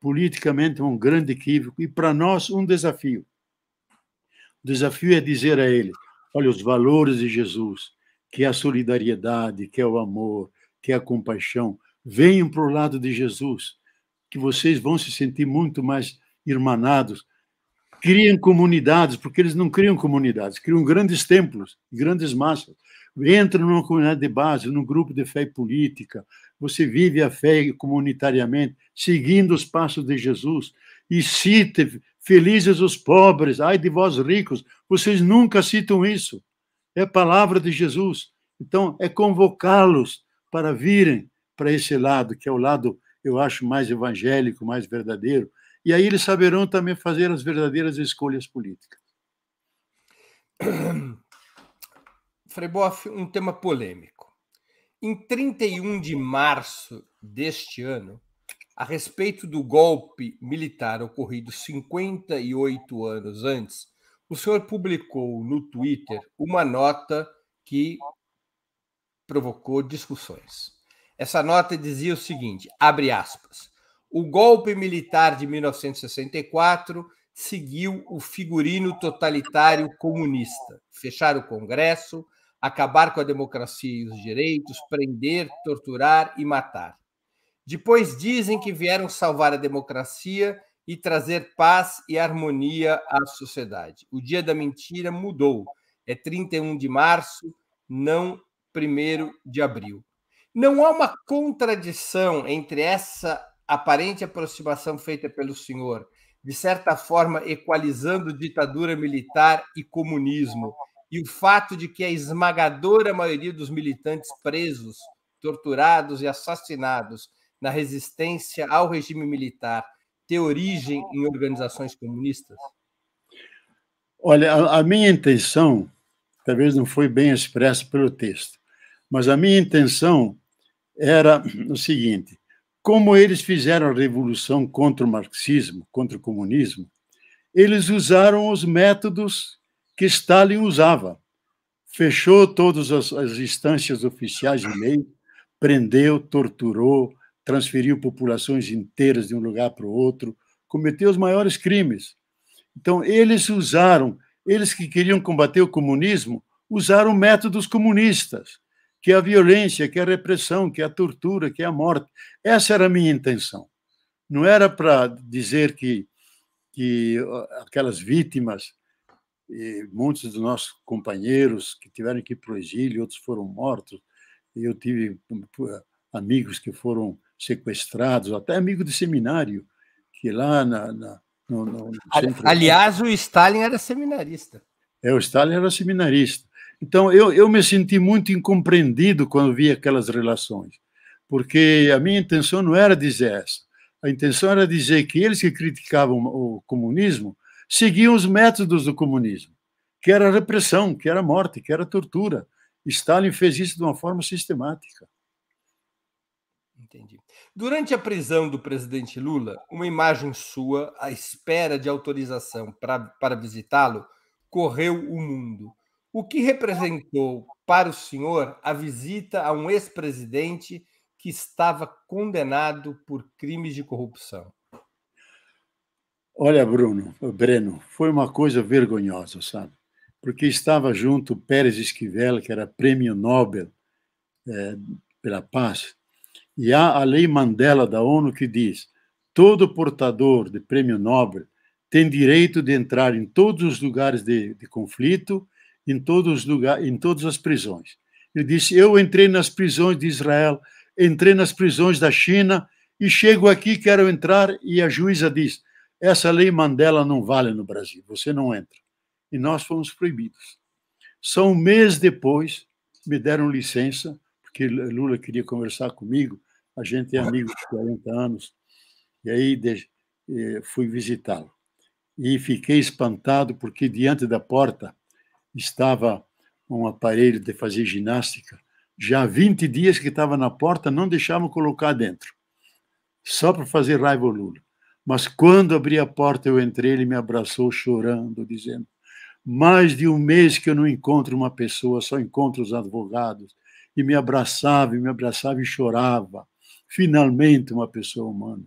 politicamente é um grande equívoco e para nós um desafio. O desafio é dizer a ele: olha os valores de Jesus, que é a solidariedade, que é o amor, que é a compaixão, venham para o lado de Jesus, que vocês vão se sentir muito mais irmanados. Criam comunidades, porque eles não criam comunidades, criam grandes templos, grandes massas. Entra numa comunidade de base, num grupo de fé e política, você vive a fé comunitariamente, seguindo os passos de Jesus, e cite, felizes os pobres, ai de vós ricos, vocês nunca citam isso é palavra de Jesus. Então, é convocá-los para virem para esse lado, que é o lado, eu acho, mais evangélico, mais verdadeiro. E aí eles saberão também fazer as verdadeiras escolhas políticas. Frei Boff, um tema polêmico. Em 31 de março deste ano, a respeito do golpe militar ocorrido 58 anos antes, o senhor publicou no Twitter uma nota que provocou discussões. Essa nota dizia o seguinte: abre aspas. O golpe militar de 1964 seguiu o figurino totalitário comunista. Fechar o Congresso, acabar com a democracia e os direitos, prender, torturar e matar. Depois dizem que vieram salvar a democracia e trazer paz e harmonia à sociedade. O dia da mentira mudou. É 31 de março, não 1 de abril. Não há uma contradição entre essa aparente aproximação feita pelo senhor, de certa forma equalizando ditadura militar e comunismo, e o fato de que a esmagadora maioria dos militantes presos, torturados e assassinados na resistência ao regime militar ter origem em organizações comunistas? Olha, a, a minha intenção, talvez não foi bem expressa pelo texto, mas a minha intenção era o seguinte: como eles fizeram a revolução contra o marxismo, contra o comunismo, eles usaram os métodos que Stalin usava. Fechou todas as, as instâncias oficiais de lei, prendeu, torturou, transferiu populações inteiras de um lugar para o outro, cometeu os maiores crimes. Então, eles usaram, eles que queriam combater o comunismo, usaram métodos comunistas, que é a violência, que é a repressão, que é a tortura, que é a morte. Essa era a minha intenção. Não era para dizer que, que aquelas vítimas, muitos dos nossos companheiros que tiveram que ir para o exílio, outros foram mortos, eu tive amigos que foram sequestrados, até amigo de seminário, que lá na. na no, no Aliás, o Stalin era seminarista. É, o Stalin era seminarista. Então, eu, eu me senti muito incompreendido quando vi aquelas relações, porque a minha intenção não era dizer essa. A intenção era dizer que eles que criticavam o comunismo seguiam os métodos do comunismo, que era repressão, que era morte, que era tortura. Stalin fez isso de uma forma sistemática. Entendi. Durante a prisão do presidente Lula, uma imagem sua, à espera de autorização pra, para visitá-lo, correu o mundo. O que representou para o senhor a visita a um ex-presidente que estava condenado por crimes de corrupção? Olha, Bruno, Breno, foi uma coisa vergonhosa, sabe? Porque estava junto Pérez Esquivel, que era prêmio Nobel é, pela paz, e há a Lei Mandela da ONU que diz: todo portador de prêmio Nobel tem direito de entrar em todos os lugares de, de conflito, em todos os lugares, em todas as prisões. Ele disse: eu entrei nas prisões de Israel, entrei nas prisões da China e chego aqui, quero entrar e a juíza diz: essa lei Mandela não vale no Brasil, você não entra. E nós fomos proibidos. Só um mês depois me deram licença, porque Lula queria conversar comigo a gente é amigo de 40 anos, e aí eh, fui visitá-lo. E fiquei espantado porque diante da porta estava um aparelho de fazer ginástica. Já há 20 dias que estava na porta, não deixavam colocar dentro, só para fazer raiva ao Lula. Mas quando abri a porta, eu entrei, ele me abraçou chorando, dizendo: mais de um mês que eu não encontro uma pessoa, só encontro os advogados. E me abraçava, e me abraçava e chorava finalmente uma pessoa humana.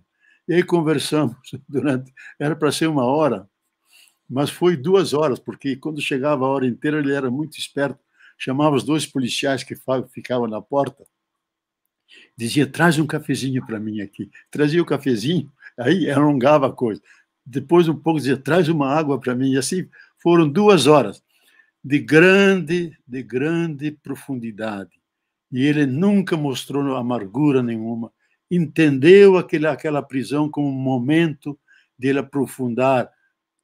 E aí conversamos durante. Era para ser uma hora, mas foi duas horas, porque quando chegava a hora inteira ele era muito esperto. Chamava os dois policiais que ficavam na porta, dizia: traz um cafezinho para mim aqui. Trazia o cafezinho, aí alongava a coisa. Depois, um pouco, dizia: traz uma água para mim. E assim foram duas horas de grande, de grande profundidade e ele nunca mostrou amargura nenhuma. Entendeu aquele, aquela prisão como um momento dele aprofundar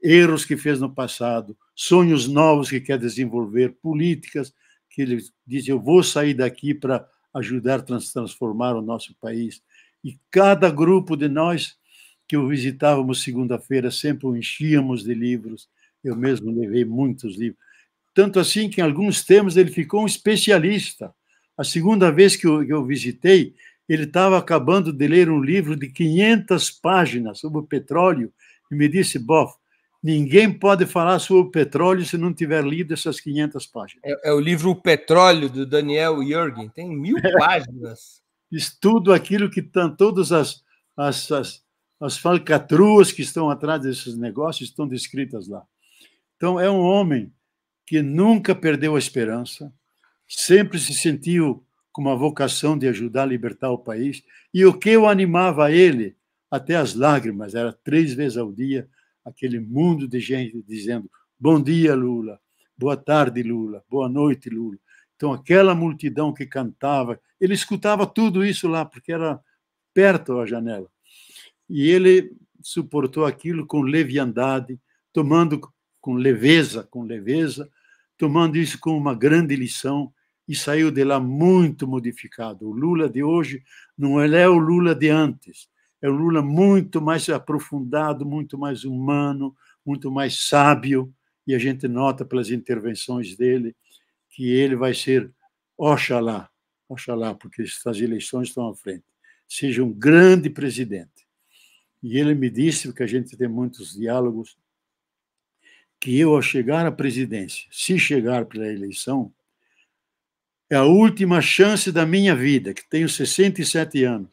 erros que fez no passado, sonhos novos que quer desenvolver, políticas que ele diz: eu vou sair daqui para ajudar a transformar o nosso país. E cada grupo de nós que o visitávamos segunda-feira sempre o enchíamos de livros. Eu mesmo levei muitos livros. Tanto assim que, em alguns temas, ele ficou um especialista. A segunda vez que eu, que eu visitei, ele estava acabando de ler um livro de 500 páginas sobre o petróleo e me disse, Boff, ninguém pode falar sobre o petróleo se não tiver lido essas 500 páginas. É, é o livro O Petróleo, do Daniel Jürgen, tem mil páginas. Estudo aquilo que estão todas as, as, as, as falcatruas que estão atrás desses negócios estão descritas lá. Então, é um homem que nunca perdeu a esperança, sempre se sentiu com uma vocação de ajudar a libertar o país, e o que o animava ele até as lágrimas, era três vezes ao dia aquele mundo de gente dizendo: "Bom dia, Lula. Boa tarde, Lula. Boa noite, Lula". Então aquela multidão que cantava, ele escutava tudo isso lá porque era perto da janela. E ele suportou aquilo com leviandade, tomando com leveza, com leveza, tomando isso como uma grande lição e saiu de lá muito modificado. O Lula de hoje não é, é o Lula de antes, é o Lula muito mais aprofundado, muito mais humano, muito mais sábio, e a gente nota pelas intervenções dele que ele vai ser, oxalá, oxalá, porque essas eleições estão à frente, seja um grande presidente. E ele me disse, porque a gente tem muitos diálogos, que eu, ao chegar à presidência, se chegar pela eleição, é a última chance da minha vida, que tenho 67 anos.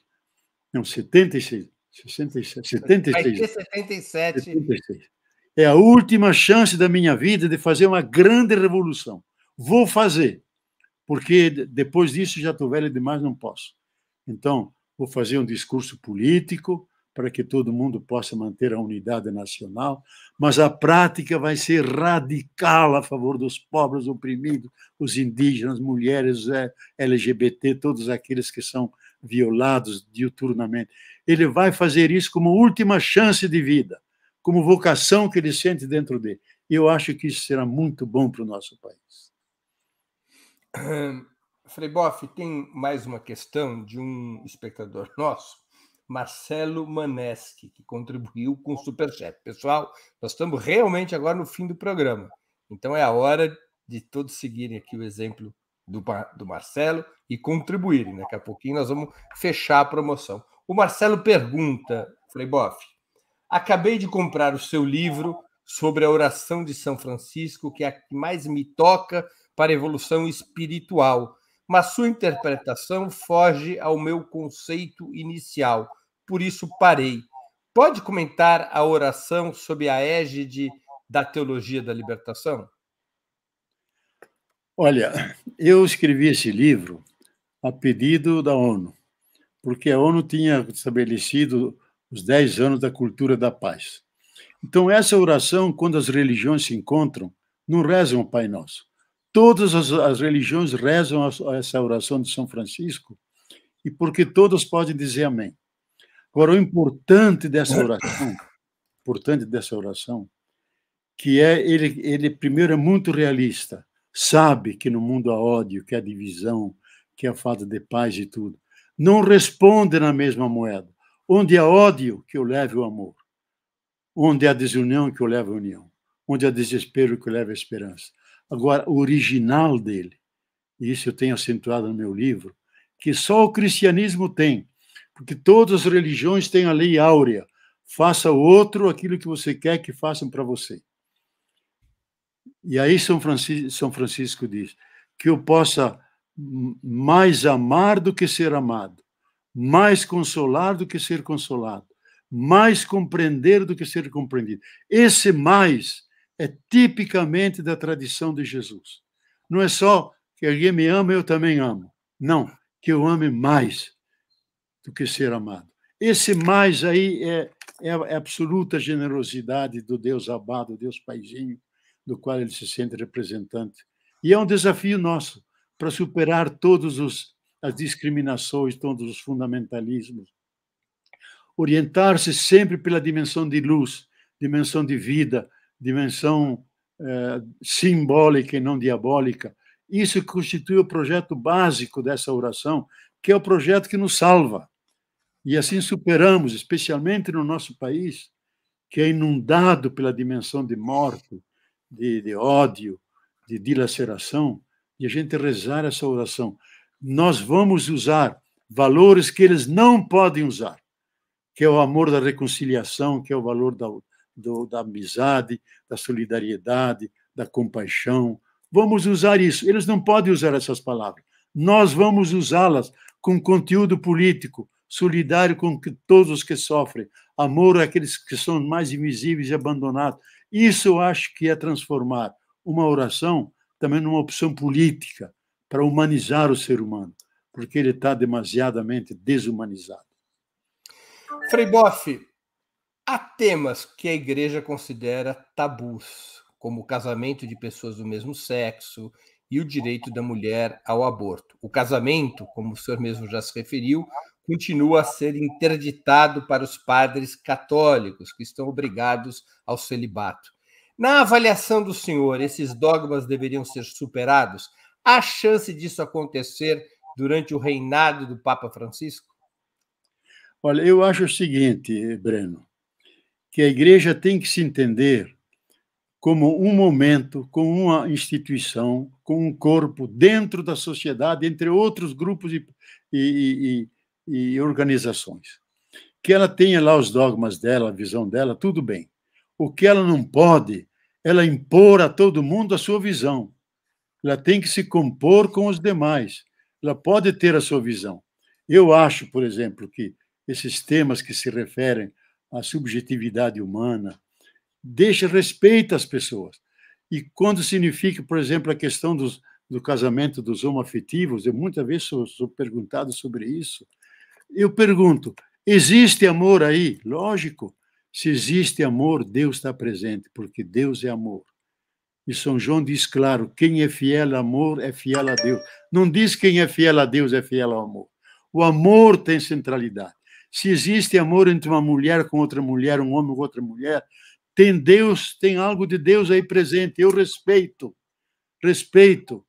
Não, 76. 67, 76. Vai 77. 76. É a última chance da minha vida de fazer uma grande revolução. Vou fazer, porque depois disso já estou velho demais, não posso. Então, vou fazer um discurso político, para que todo mundo possa manter a unidade nacional, mas a prática vai ser radical a favor dos pobres, oprimidos, os indígenas, mulheres, é, LGBT, todos aqueles que são violados diuturnamente. Ele vai fazer isso como última chance de vida, como vocação que ele sente dentro dele. Eu acho que isso será muito bom para o nosso país. Frei Boff, tem mais uma questão de um espectador nosso Marcelo Maneschi, que contribuiu com o Superchat. Pessoal, nós estamos realmente agora no fim do programa. Então é a hora de todos seguirem aqui o exemplo do, do Marcelo e contribuírem. Daqui a pouquinho nós vamos fechar a promoção. O Marcelo pergunta, Freiboff, acabei de comprar o seu livro sobre a oração de São Francisco, que é a que mais me toca para a evolução espiritual mas sua interpretação foge ao meu conceito inicial, por isso parei. Pode comentar a oração sob a égide da teologia da libertação? Olha, eu escrevi esse livro a pedido da ONU, porque a ONU tinha estabelecido os 10 anos da cultura da paz. Então, essa oração, quando as religiões se encontram, não rezam o Pai Nosso. Todas as, as religiões rezam a, a essa oração de São Francisco e porque todos podem dizer amém. Agora, o importante dessa oração, importante dessa oração, que é ele, ele primeiro é muito realista, sabe que no mundo há ódio, que há divisão, que há falta de paz e tudo. Não responde na mesma moeda. Onde há ódio, que eu leve o amor. Onde há desunião, que eu leve a união. Onde há desespero, que eu leve a esperança. Agora, o original dele, e isso eu tenho acentuado no meu livro, que só o cristianismo tem, porque todas as religiões têm a lei áurea: faça o outro aquilo que você quer que façam para você. E aí São Francisco, São Francisco diz que eu possa mais amar do que ser amado, mais consolar do que ser consolado, mais compreender do que ser compreendido. Esse mais é tipicamente da tradição de Jesus. Não é só que alguém me ama, eu também amo. Não, que eu ame mais do que ser amado. Esse mais aí é, é a é absoluta generosidade do Deus do Deus paizinho, do qual ele se sente representante. E é um desafio nosso para superar todos os as discriminações, todos os fundamentalismos. Orientar-se sempre pela dimensão de luz, dimensão de vida, dimensão eh, simbólica e não diabólica. Isso constitui o projeto básico dessa oração, que é o projeto que nos salva. E assim superamos, especialmente no nosso país, que é inundado pela dimensão de morte, de, de ódio, de dilaceração, e a gente rezar essa oração. Nós vamos usar valores que eles não podem usar, que é o amor da reconciliação, que é o valor da, do, da amizade, da solidariedade, da compaixão. Vamos usar isso. Eles não podem usar essas palavras. Nós vamos usá-las com conteúdo político, solidário com todos os que sofrem, amor àqueles é que são mais invisíveis e abandonados. Isso eu acho que é transformar uma oração também numa opção política para humanizar o ser humano, porque ele está demasiadamente desumanizado. Frei Boff, Há temas que a igreja considera tabus, como o casamento de pessoas do mesmo sexo e o direito da mulher ao aborto. O casamento, como o senhor mesmo já se referiu, continua a ser interditado para os padres católicos, que estão obrigados ao celibato. Na avaliação do senhor, esses dogmas deveriam ser superados? Há chance disso acontecer durante o reinado do Papa Francisco? Olha, eu acho o seguinte, Breno que a igreja tem que se entender como um momento, como uma instituição, como um corpo dentro da sociedade, entre outros grupos e, e, e, e organizações. Que ela tenha lá os dogmas dela, a visão dela, tudo bem. O que ela não pode, ela impor a todo mundo a sua visão. Ela tem que se compor com os demais. Ela pode ter a sua visão. Eu acho, por exemplo, que esses temas que se referem a subjetividade humana, deixa respeito às pessoas. E quando significa, por exemplo, a questão dos, do casamento dos homoafetivos, eu muitas vezes sou, sou perguntado sobre isso. Eu pergunto: existe amor aí? Lógico. Se existe amor, Deus está presente, porque Deus é amor. E São João diz claro: quem é fiel ao amor é fiel a Deus. Não diz quem é fiel a Deus é fiel ao amor. O amor tem centralidade. Se existe amor entre uma mulher com outra mulher, um homem com outra mulher, tem Deus, tem algo de Deus aí presente. Eu respeito, respeito.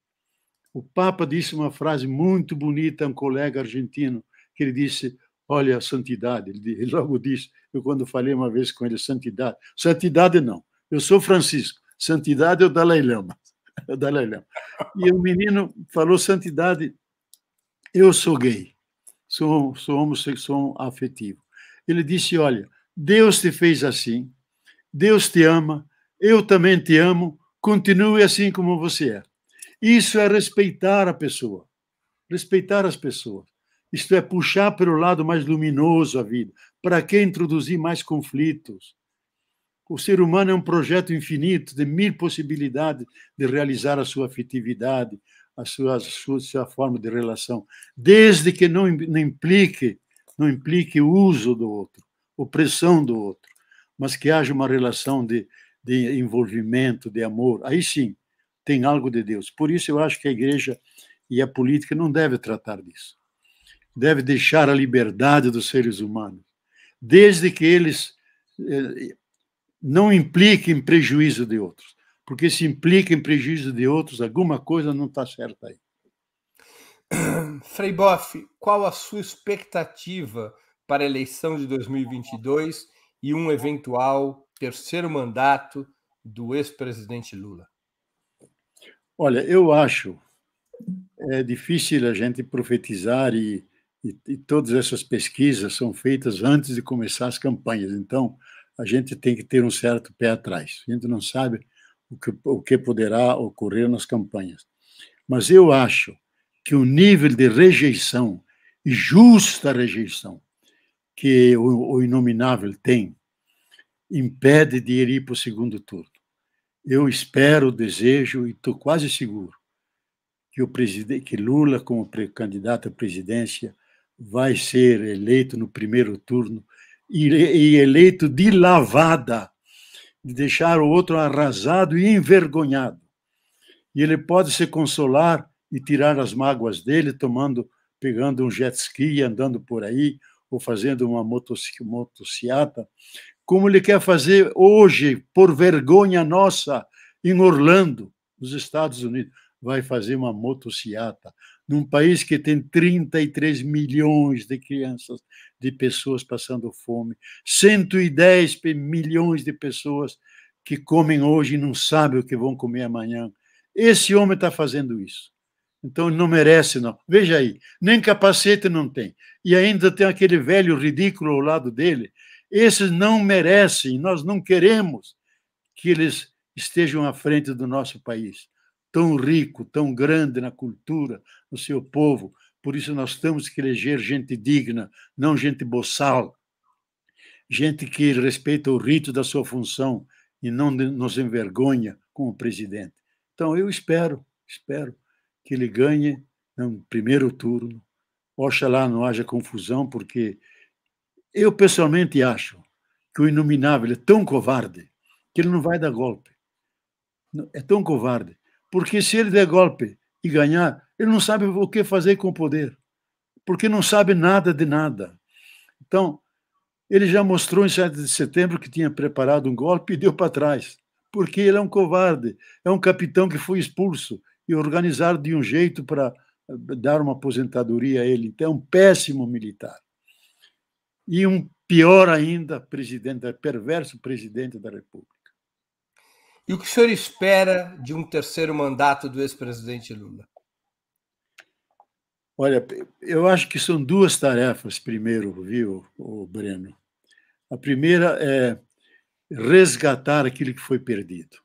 O Papa disse uma frase muito bonita a um colega argentino, que ele disse: Olha, a santidade. Ele logo disse, eu quando falei uma vez com ele, santidade. Santidade não, eu sou Francisco, santidade é o Dalai Lama. É o Dalai Lama. E o menino falou: Santidade, eu sou gay sou, sou homossexual afetivo. Ele disse: Olha, Deus te fez assim, Deus te ama, eu também te amo, continue assim como você é. Isso é respeitar a pessoa, respeitar as pessoas. Isto é puxar pelo lado mais luminoso a vida. Para que introduzir mais conflitos? O ser humano é um projeto infinito de mil possibilidades de realizar a sua afetividade, a sua, a sua forma de relação, desde que não, não implique não implique o uso do outro, opressão do outro, mas que haja uma relação de, de envolvimento, de amor. Aí sim, tem algo de Deus. Por isso eu acho que a igreja e a política não deve tratar disso. Deve deixar a liberdade dos seres humanos, desde que eles eh, não impliquem prejuízo de outros porque se implica em prejuízo de outros, alguma coisa não está certa aí. Frei Boff, qual a sua expectativa para a eleição de 2022 e um eventual terceiro mandato do ex-presidente Lula? Olha, eu acho é difícil a gente profetizar e, e, e todas essas pesquisas são feitas antes de começar as campanhas. Então, a gente tem que ter um certo pé atrás. A gente não sabe o que, o que poderá ocorrer nas campanhas. Mas eu acho que o nível de rejeição, e justa rejeição, que o, o inominável tem, impede de ir para o segundo turno. Eu espero, desejo e estou quase seguro que, o presidente, que Lula, como candidato à presidência, vai ser eleito no primeiro turno e, e eleito de lavada de deixar o outro arrasado e envergonhado. E ele pode se consolar e tirar as mágoas dele tomando, pegando um jet ski, e andando por aí ou fazendo uma motociata, como ele quer fazer hoje, por vergonha nossa, em Orlando, nos Estados Unidos, vai fazer uma motociata, num país que tem 33 milhões de crianças, de pessoas passando fome, 110 milhões de pessoas que comem hoje e não sabem o que vão comer amanhã. Esse homem está fazendo isso. Então não merece, não. Veja aí, nem capacete não tem. E ainda tem aquele velho ridículo ao lado dele. Esses não merecem, nós não queremos que eles estejam à frente do nosso país tão rico, tão grande na cultura, no seu povo. Por isso nós temos que eleger gente digna, não gente boçal, gente que respeita o rito da sua função e não nos envergonha com o presidente. Então eu espero, espero que ele ganhe no primeiro turno. Oxalá não haja confusão, porque eu pessoalmente acho que o inominável é tão covarde que ele não vai dar golpe. É tão covarde porque se ele der golpe e ganhar, ele não sabe o que fazer com o poder, porque não sabe nada de nada. Então, ele já mostrou em 7 de setembro que tinha preparado um golpe e deu para trás, porque ele é um covarde, é um capitão que foi expulso e organizado de um jeito para eh, dar uma aposentadoria a ele. Então, é um péssimo militar. E um pior ainda, presidente, perverso presidente da República. E o que o senhor espera de um terceiro mandato do ex-presidente Lula? Olha, eu acho que são duas tarefas, primeiro, viu, o Breno? A primeira é resgatar aquilo que foi perdido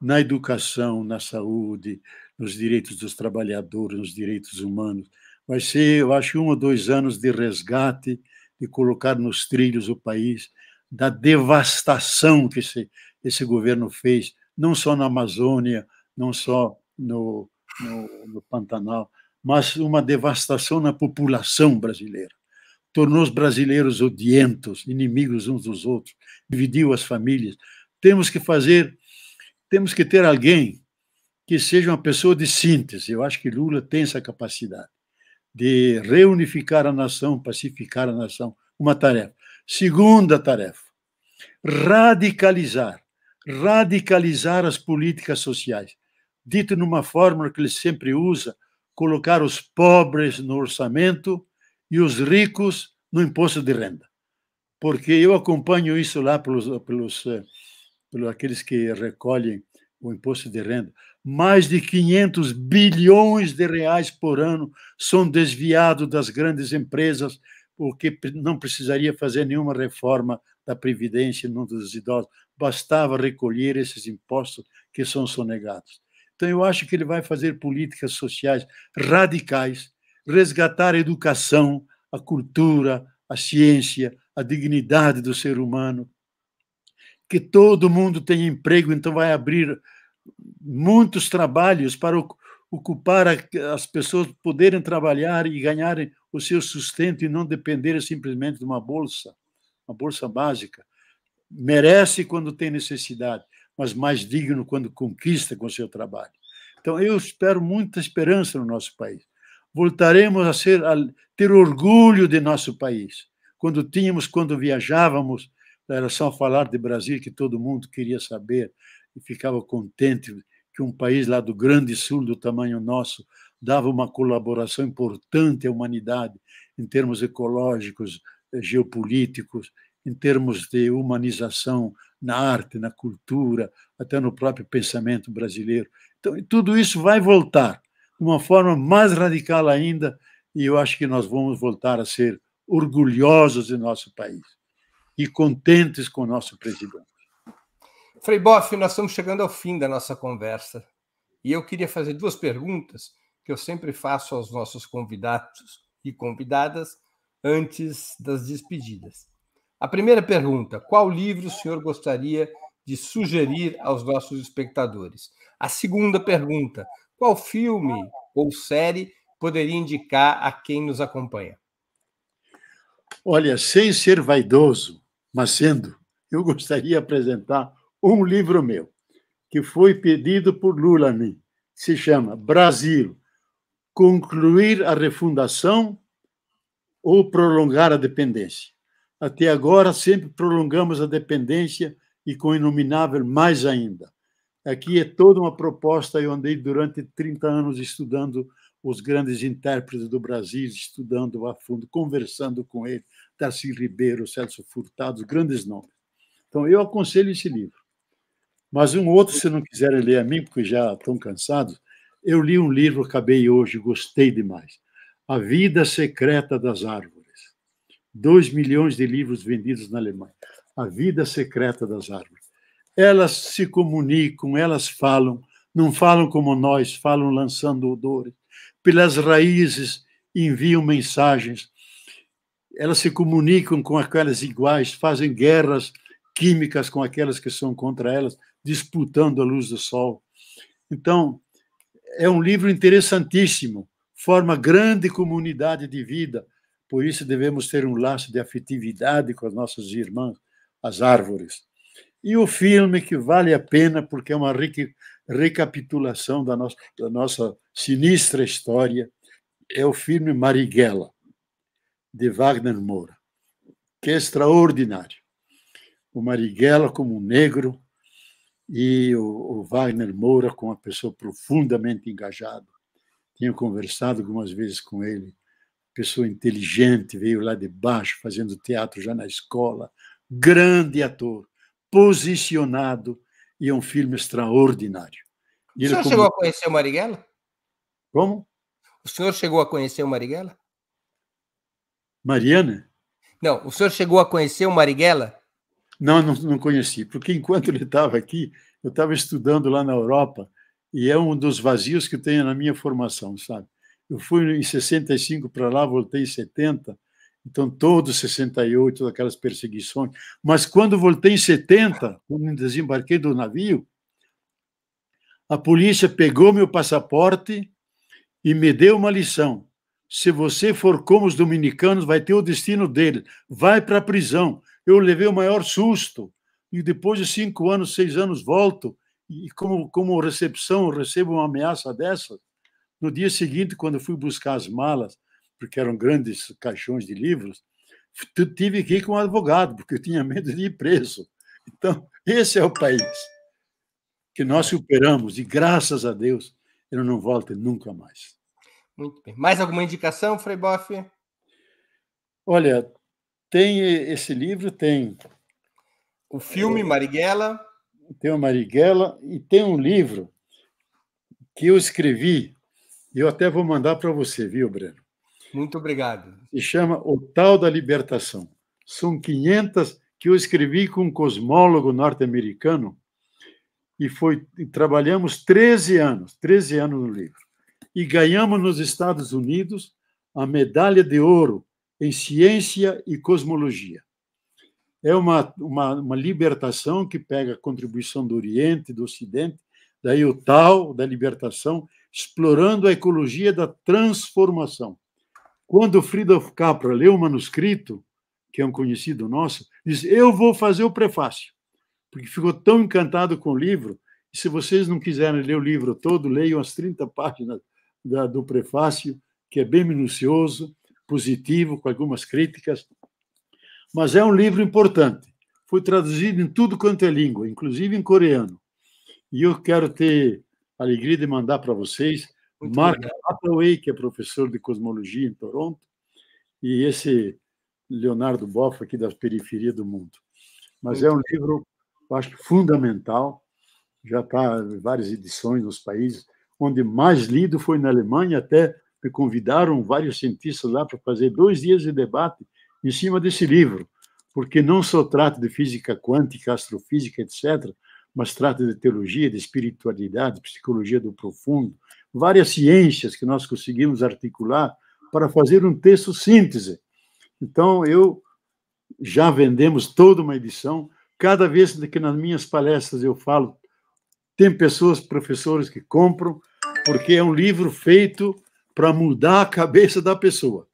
na educação, na saúde, nos direitos dos trabalhadores, nos direitos humanos. Vai ser, eu acho, um ou dois anos de resgate, de colocar nos trilhos o país da devastação que se esse governo fez, não só na Amazônia, não só no, no, no Pantanal, mas uma devastação na população brasileira. Tornou os brasileiros odientos, inimigos uns dos outros, dividiu as famílias. Temos que fazer, temos que ter alguém que seja uma pessoa de síntese. Eu acho que Lula tem essa capacidade de reunificar a nação, pacificar a nação, uma tarefa. Segunda tarefa: radicalizar radicalizar as políticas sociais. Dito numa fórmula que ele sempre usa, colocar os pobres no orçamento e os ricos no imposto de renda. Porque eu acompanho isso lá pelos, pelos, eh, pelos aqueles que recolhem o imposto de renda. Mais de 500 bilhões de reais por ano são desviados das grandes empresas, porque não precisaria fazer nenhuma reforma da Previdência no dos idosos bastava recolher esses impostos que são sonegados. Então, eu acho que ele vai fazer políticas sociais radicais, resgatar a educação, a cultura, a ciência, a dignidade do ser humano, que todo mundo tenha emprego, então vai abrir muitos trabalhos para ocupar as pessoas poderem trabalhar e ganharem o seu sustento e não dependerem simplesmente de uma bolsa, uma bolsa básica merece quando tem necessidade, mas mais digno quando conquista com seu trabalho. Então, eu espero muita esperança no nosso país. Voltaremos a, ser, a ter orgulho de nosso país. Quando tínhamos, quando viajávamos, era só falar de Brasil que todo mundo queria saber e ficava contente que um país lá do Grande Sul, do tamanho nosso, dava uma colaboração importante à humanidade em termos ecológicos, eh, geopolíticos em termos de humanização na arte, na cultura, até no próprio pensamento brasileiro. Então, tudo isso vai voltar de uma forma mais radical ainda, e eu acho que nós vamos voltar a ser orgulhosos de nosso país e contentes com o nosso presidente. Frei Boff, nós estamos chegando ao fim da nossa conversa e eu queria fazer duas perguntas que eu sempre faço aos nossos convidados e convidadas antes das despedidas. A primeira pergunta: qual livro o senhor gostaria de sugerir aos nossos espectadores? A segunda pergunta: qual filme ou série poderia indicar a quem nos acompanha? Olha, sem ser vaidoso, mas sendo, eu gostaria de apresentar um livro meu, que foi pedido por Lula a né? mim. Se chama Brasil: Concluir a Refundação ou Prolongar a Dependência. Até agora, sempre prolongamos a dependência e com o inominável mais ainda. Aqui é toda uma proposta. Eu andei durante 30 anos estudando os grandes intérpretes do Brasil, estudando a fundo, conversando com eles, Darcy Ribeiro, Celso Furtado, grandes nomes. Então, eu aconselho esse livro. Mas um outro, se não quiserem ler a mim, porque já estão cansados, eu li um livro, acabei hoje, gostei demais. A Vida Secreta das Árvores 2 milhões de livros vendidos na Alemanha. A vida secreta das árvores. Elas se comunicam, elas falam, não falam como nós, falam lançando odores. Pelas raízes enviam mensagens. Elas se comunicam com aquelas iguais, fazem guerras químicas com aquelas que são contra elas, disputando a luz do sol. Então, é um livro interessantíssimo, forma grande comunidade de vida por isso devemos ter um laço de afetividade com as nossas irmãs, as árvores. E o filme que vale a pena porque é uma recapitulação da nossa, da nossa sinistra história é o filme Marighella, de Wagner Moura, que é extraordinário. O Marighella como um negro e o, o Wagner Moura como uma pessoa profundamente engajada. Tenho conversado algumas vezes com ele pessoa inteligente, veio lá de baixo fazendo teatro já na escola, grande ator, posicionado, e é um filme extraordinário. E o senhor como... chegou a conhecer o Marighella? Como? O senhor chegou a conhecer o Marighella? Mariana? Não, o senhor chegou a conhecer o Marighella? Não, não, não conheci, porque enquanto ele estava aqui, eu estava estudando lá na Europa, e é um dos vazios que tenho na minha formação, sabe? Eu fui em 65 para lá, voltei em 70, então todo 68, aquelas perseguições. Mas quando voltei em 70, quando desembarquei do navio, a polícia pegou meu passaporte e me deu uma lição. Se você for como os dominicanos, vai ter o destino dele. Vai para a prisão. Eu levei o maior susto. E depois de cinco anos, seis anos, volto. E como, como recepção, recebo uma ameaça dessa. No dia seguinte, quando fui buscar as malas, porque eram grandes caixões de livros, tive que ir com um advogado, porque eu tinha medo de ir preso. Então, esse é o país que nós é. superamos, e graças a Deus, ele não volta nunca mais. Muito bem. Mais alguma indicação, Frei Boff? Olha, tem esse livro, tem. O filme é, Marighella. Tem o Marighella, e tem um livro que eu escrevi eu até vou mandar para você, viu, Breno? Muito obrigado. Se chama O Tal da Libertação. São 500 que eu escrevi com um cosmólogo norte-americano e foi e trabalhamos 13 anos, 13 anos no livro. E ganhamos nos Estados Unidos a medalha de ouro em ciência e cosmologia. É uma, uma, uma libertação que pega a contribuição do Oriente, do Ocidente, daí o tal da libertação explorando a ecologia da transformação. Quando Frida Capra leu o manuscrito, que é um conhecido nosso, diz: Eu vou fazer o prefácio, porque ficou tão encantado com o livro. E se vocês não quiserem ler o livro todo, leiam as 30 páginas da, do prefácio, que é bem minucioso, positivo, com algumas críticas. Mas é um livro importante. Foi traduzido em tudo quanto é língua, inclusive em coreano. E eu quero ter alegria de mandar para vocês. Muito Mark Hathaway, que é professor de cosmologia em Toronto, e esse Leonardo Boff aqui da periferia do mundo. Mas Muito é um livro, acho que fundamental, já está em várias edições nos países, onde mais lido foi na Alemanha, até me convidaram vários cientistas lá para fazer dois dias de debate em cima desse livro, porque não só trata de física quântica, astrofísica, etc., mas trata de teologia, de espiritualidade, psicologia do profundo, várias ciências que nós conseguimos articular para fazer um texto síntese. Então, eu já vendemos toda uma edição. Cada vez que nas minhas palestras eu falo, tem pessoas, professores que compram, porque é um livro feito para mudar a cabeça da pessoa.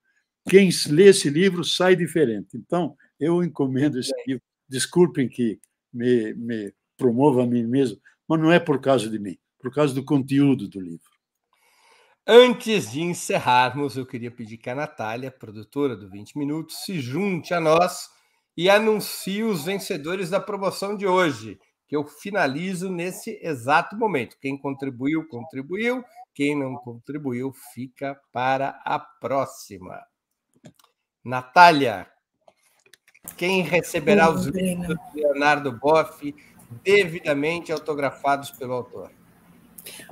Quem lê esse livro sai diferente. Então, eu encomendo esse livro. Desculpem que me, me promovo a mim mesmo, mas não é por causa de mim, por causa do conteúdo do livro. Antes de encerrarmos, eu queria pedir que a Natália, produtora do 20 Minutos, se junte a nós e anuncie os vencedores da promoção de hoje, que eu finalizo nesse exato momento. Quem contribuiu, contribuiu. Quem não contribuiu, fica para a próxima. Natália, quem receberá os livros do Leonardo Boff devidamente autografados pelo autor.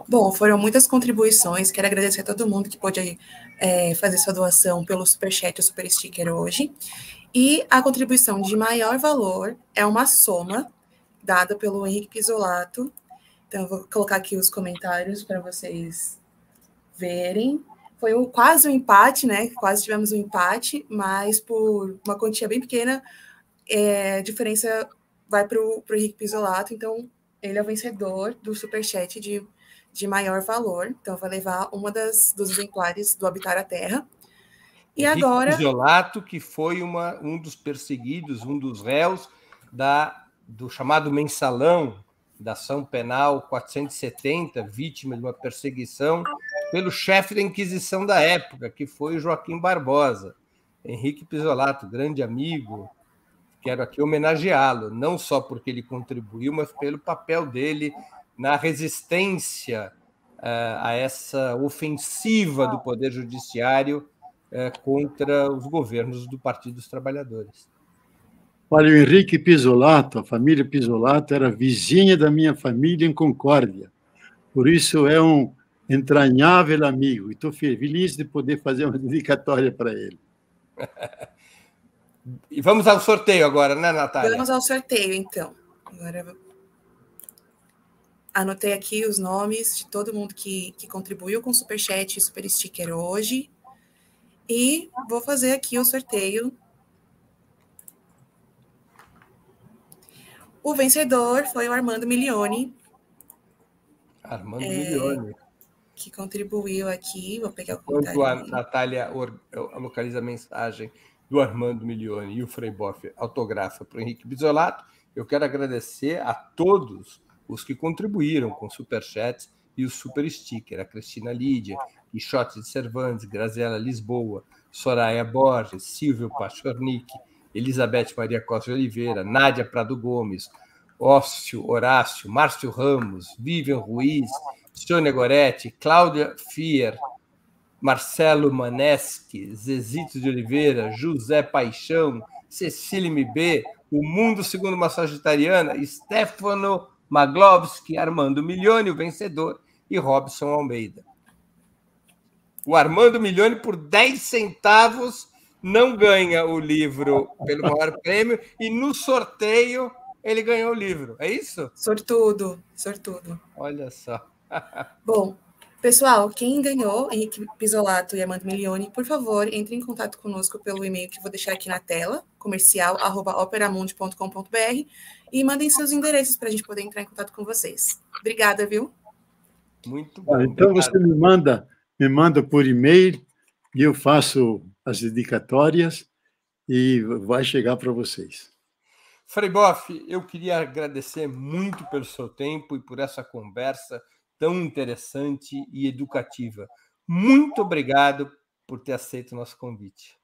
Bom, foram muitas contribuições. Quero agradecer a todo mundo que pôde é, fazer sua doação pelo Superchat ou Super Sticker hoje. E a contribuição de maior valor é uma soma dada pelo Henrique Pisolato. Então, eu vou colocar aqui os comentários para vocês verem. Foi um, quase um empate, né? Quase tivemos um empate, mas por uma quantia bem pequena, é, diferença vai para o Henrique Pisolato. Então, ele é o vencedor do superchat de, de maior valor. Então, vai levar uma das dos exemplares do Habitar a Terra. E Henrique agora. Pisolato, que foi uma, um dos perseguidos, um dos réus da, do chamado mensalão da ação penal 470, vítima de uma perseguição pelo chefe da Inquisição da época, que foi Joaquim Barbosa. Henrique Pisolato, grande amigo, quero aqui homenageá-lo, não só porque ele contribuiu, mas pelo papel dele na resistência eh, a essa ofensiva do Poder Judiciário eh, contra os governos do Partido dos Trabalhadores. Olha, o Henrique Pisolato, a família Pisolato, era vizinha da minha família em Concórdia. Por isso é um entranhável amigo. E estou feliz de poder fazer uma dedicatória para ele. E vamos ao sorteio agora, né, Natália? Vamos ao sorteio, então. Agora anotei aqui os nomes de todo mundo que, que contribuiu com super chat e super sticker hoje. E vou fazer aqui o sorteio. O vencedor foi o Armando Milione. Armando é, Milione. Que contribuiu aqui. Vou pegar o Enquanto a Natália localiza a mensagem do Armando Milione e o Frei Boff autografa para o Henrique Bisolato. Eu quero agradecer a todos os que contribuíram com superchats e o super sticker, a Cristina Lídia, Quixote de Cervantes, Graziela Lisboa, Soraya Borges, Silvio Pachornik, Elizabeth Maria Costa de Oliveira, Nádia Prado Gomes, Ócio Horácio, Márcio Ramos, Vivian Ruiz, Sônia Goretti, Cláudia Fier, Marcelo Maneschi, Zezito de Oliveira, José Paixão, Cecília MB, O Mundo Segundo uma Sagitariana, Stefano Maglovski, Armando Milione, o vencedor, e Robson Almeida. O Armando Milione, por 10 centavos, não ganha o livro pelo maior prêmio, e no sorteio ele ganhou o livro, é isso? Sortudo, sortudo. Olha só. Bom, Pessoal, quem ganhou, Henrique Pisolato e Amanda Milione, por favor, entre em contato conosco pelo e-mail que vou deixar aqui na tela, comercial.operamundi.com.br, e mandem seus endereços para a gente poder entrar em contato com vocês. Obrigada, viu? Muito ah, bom. Ah, então obrigado. você me manda, me manda por e-mail e eu faço as dedicatórias e vai chegar para vocês. Frei Boff, eu queria agradecer muito pelo seu tempo e por essa conversa tão interessante e educativa. Muito obrigado por ter aceito o nosso convite.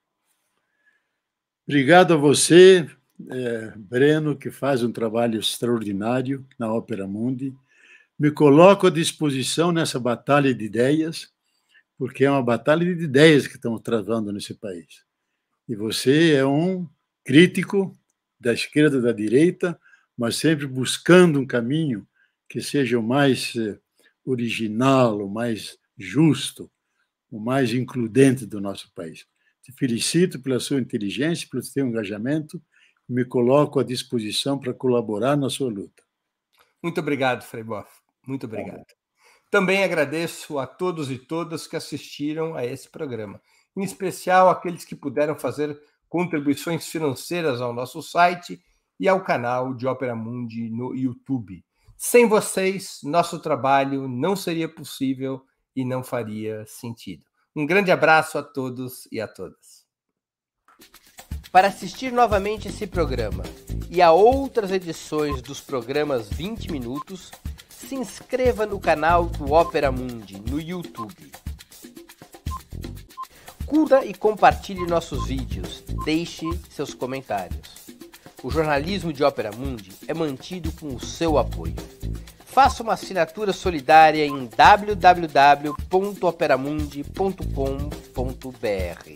Obrigado a você, é, Breno, que faz um trabalho extraordinário na Ópera Mundi. Me coloco à disposição nessa batalha de ideias, porque é uma batalha de ideias que estamos travando nesse país. E você é um crítico da esquerda, da direita, mas sempre buscando um caminho que seja o mais é, original, o mais justo, o mais includente do nosso país. Te felicito pela sua inteligência, pelo seu engajamento e me coloco à disposição para colaborar na sua luta. Muito obrigado, Frei Boff. Muito tá obrigado. É. Também agradeço a todos e todas que assistiram a esse programa, em especial aqueles que puderam fazer contribuições financeiras ao nosso site e ao canal de Ópera Mundi no YouTube. Sem vocês, nosso trabalho não seria possível e não faria sentido. Um grande abraço a todos e a todas. Para assistir novamente esse programa e a outras edições dos programas 20 Minutos, se inscreva no canal do Opera Mundi no YouTube. Curta e compartilhe nossos vídeos. Deixe seus comentários o jornalismo de Ópera Mundi é mantido com o seu apoio. Faça uma assinatura solidária em www.operamundi.com.br.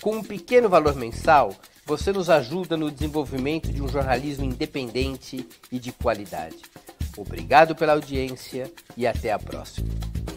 Com um pequeno valor mensal, você nos ajuda no desenvolvimento de um jornalismo independente e de qualidade. Obrigado pela audiência e até a próxima.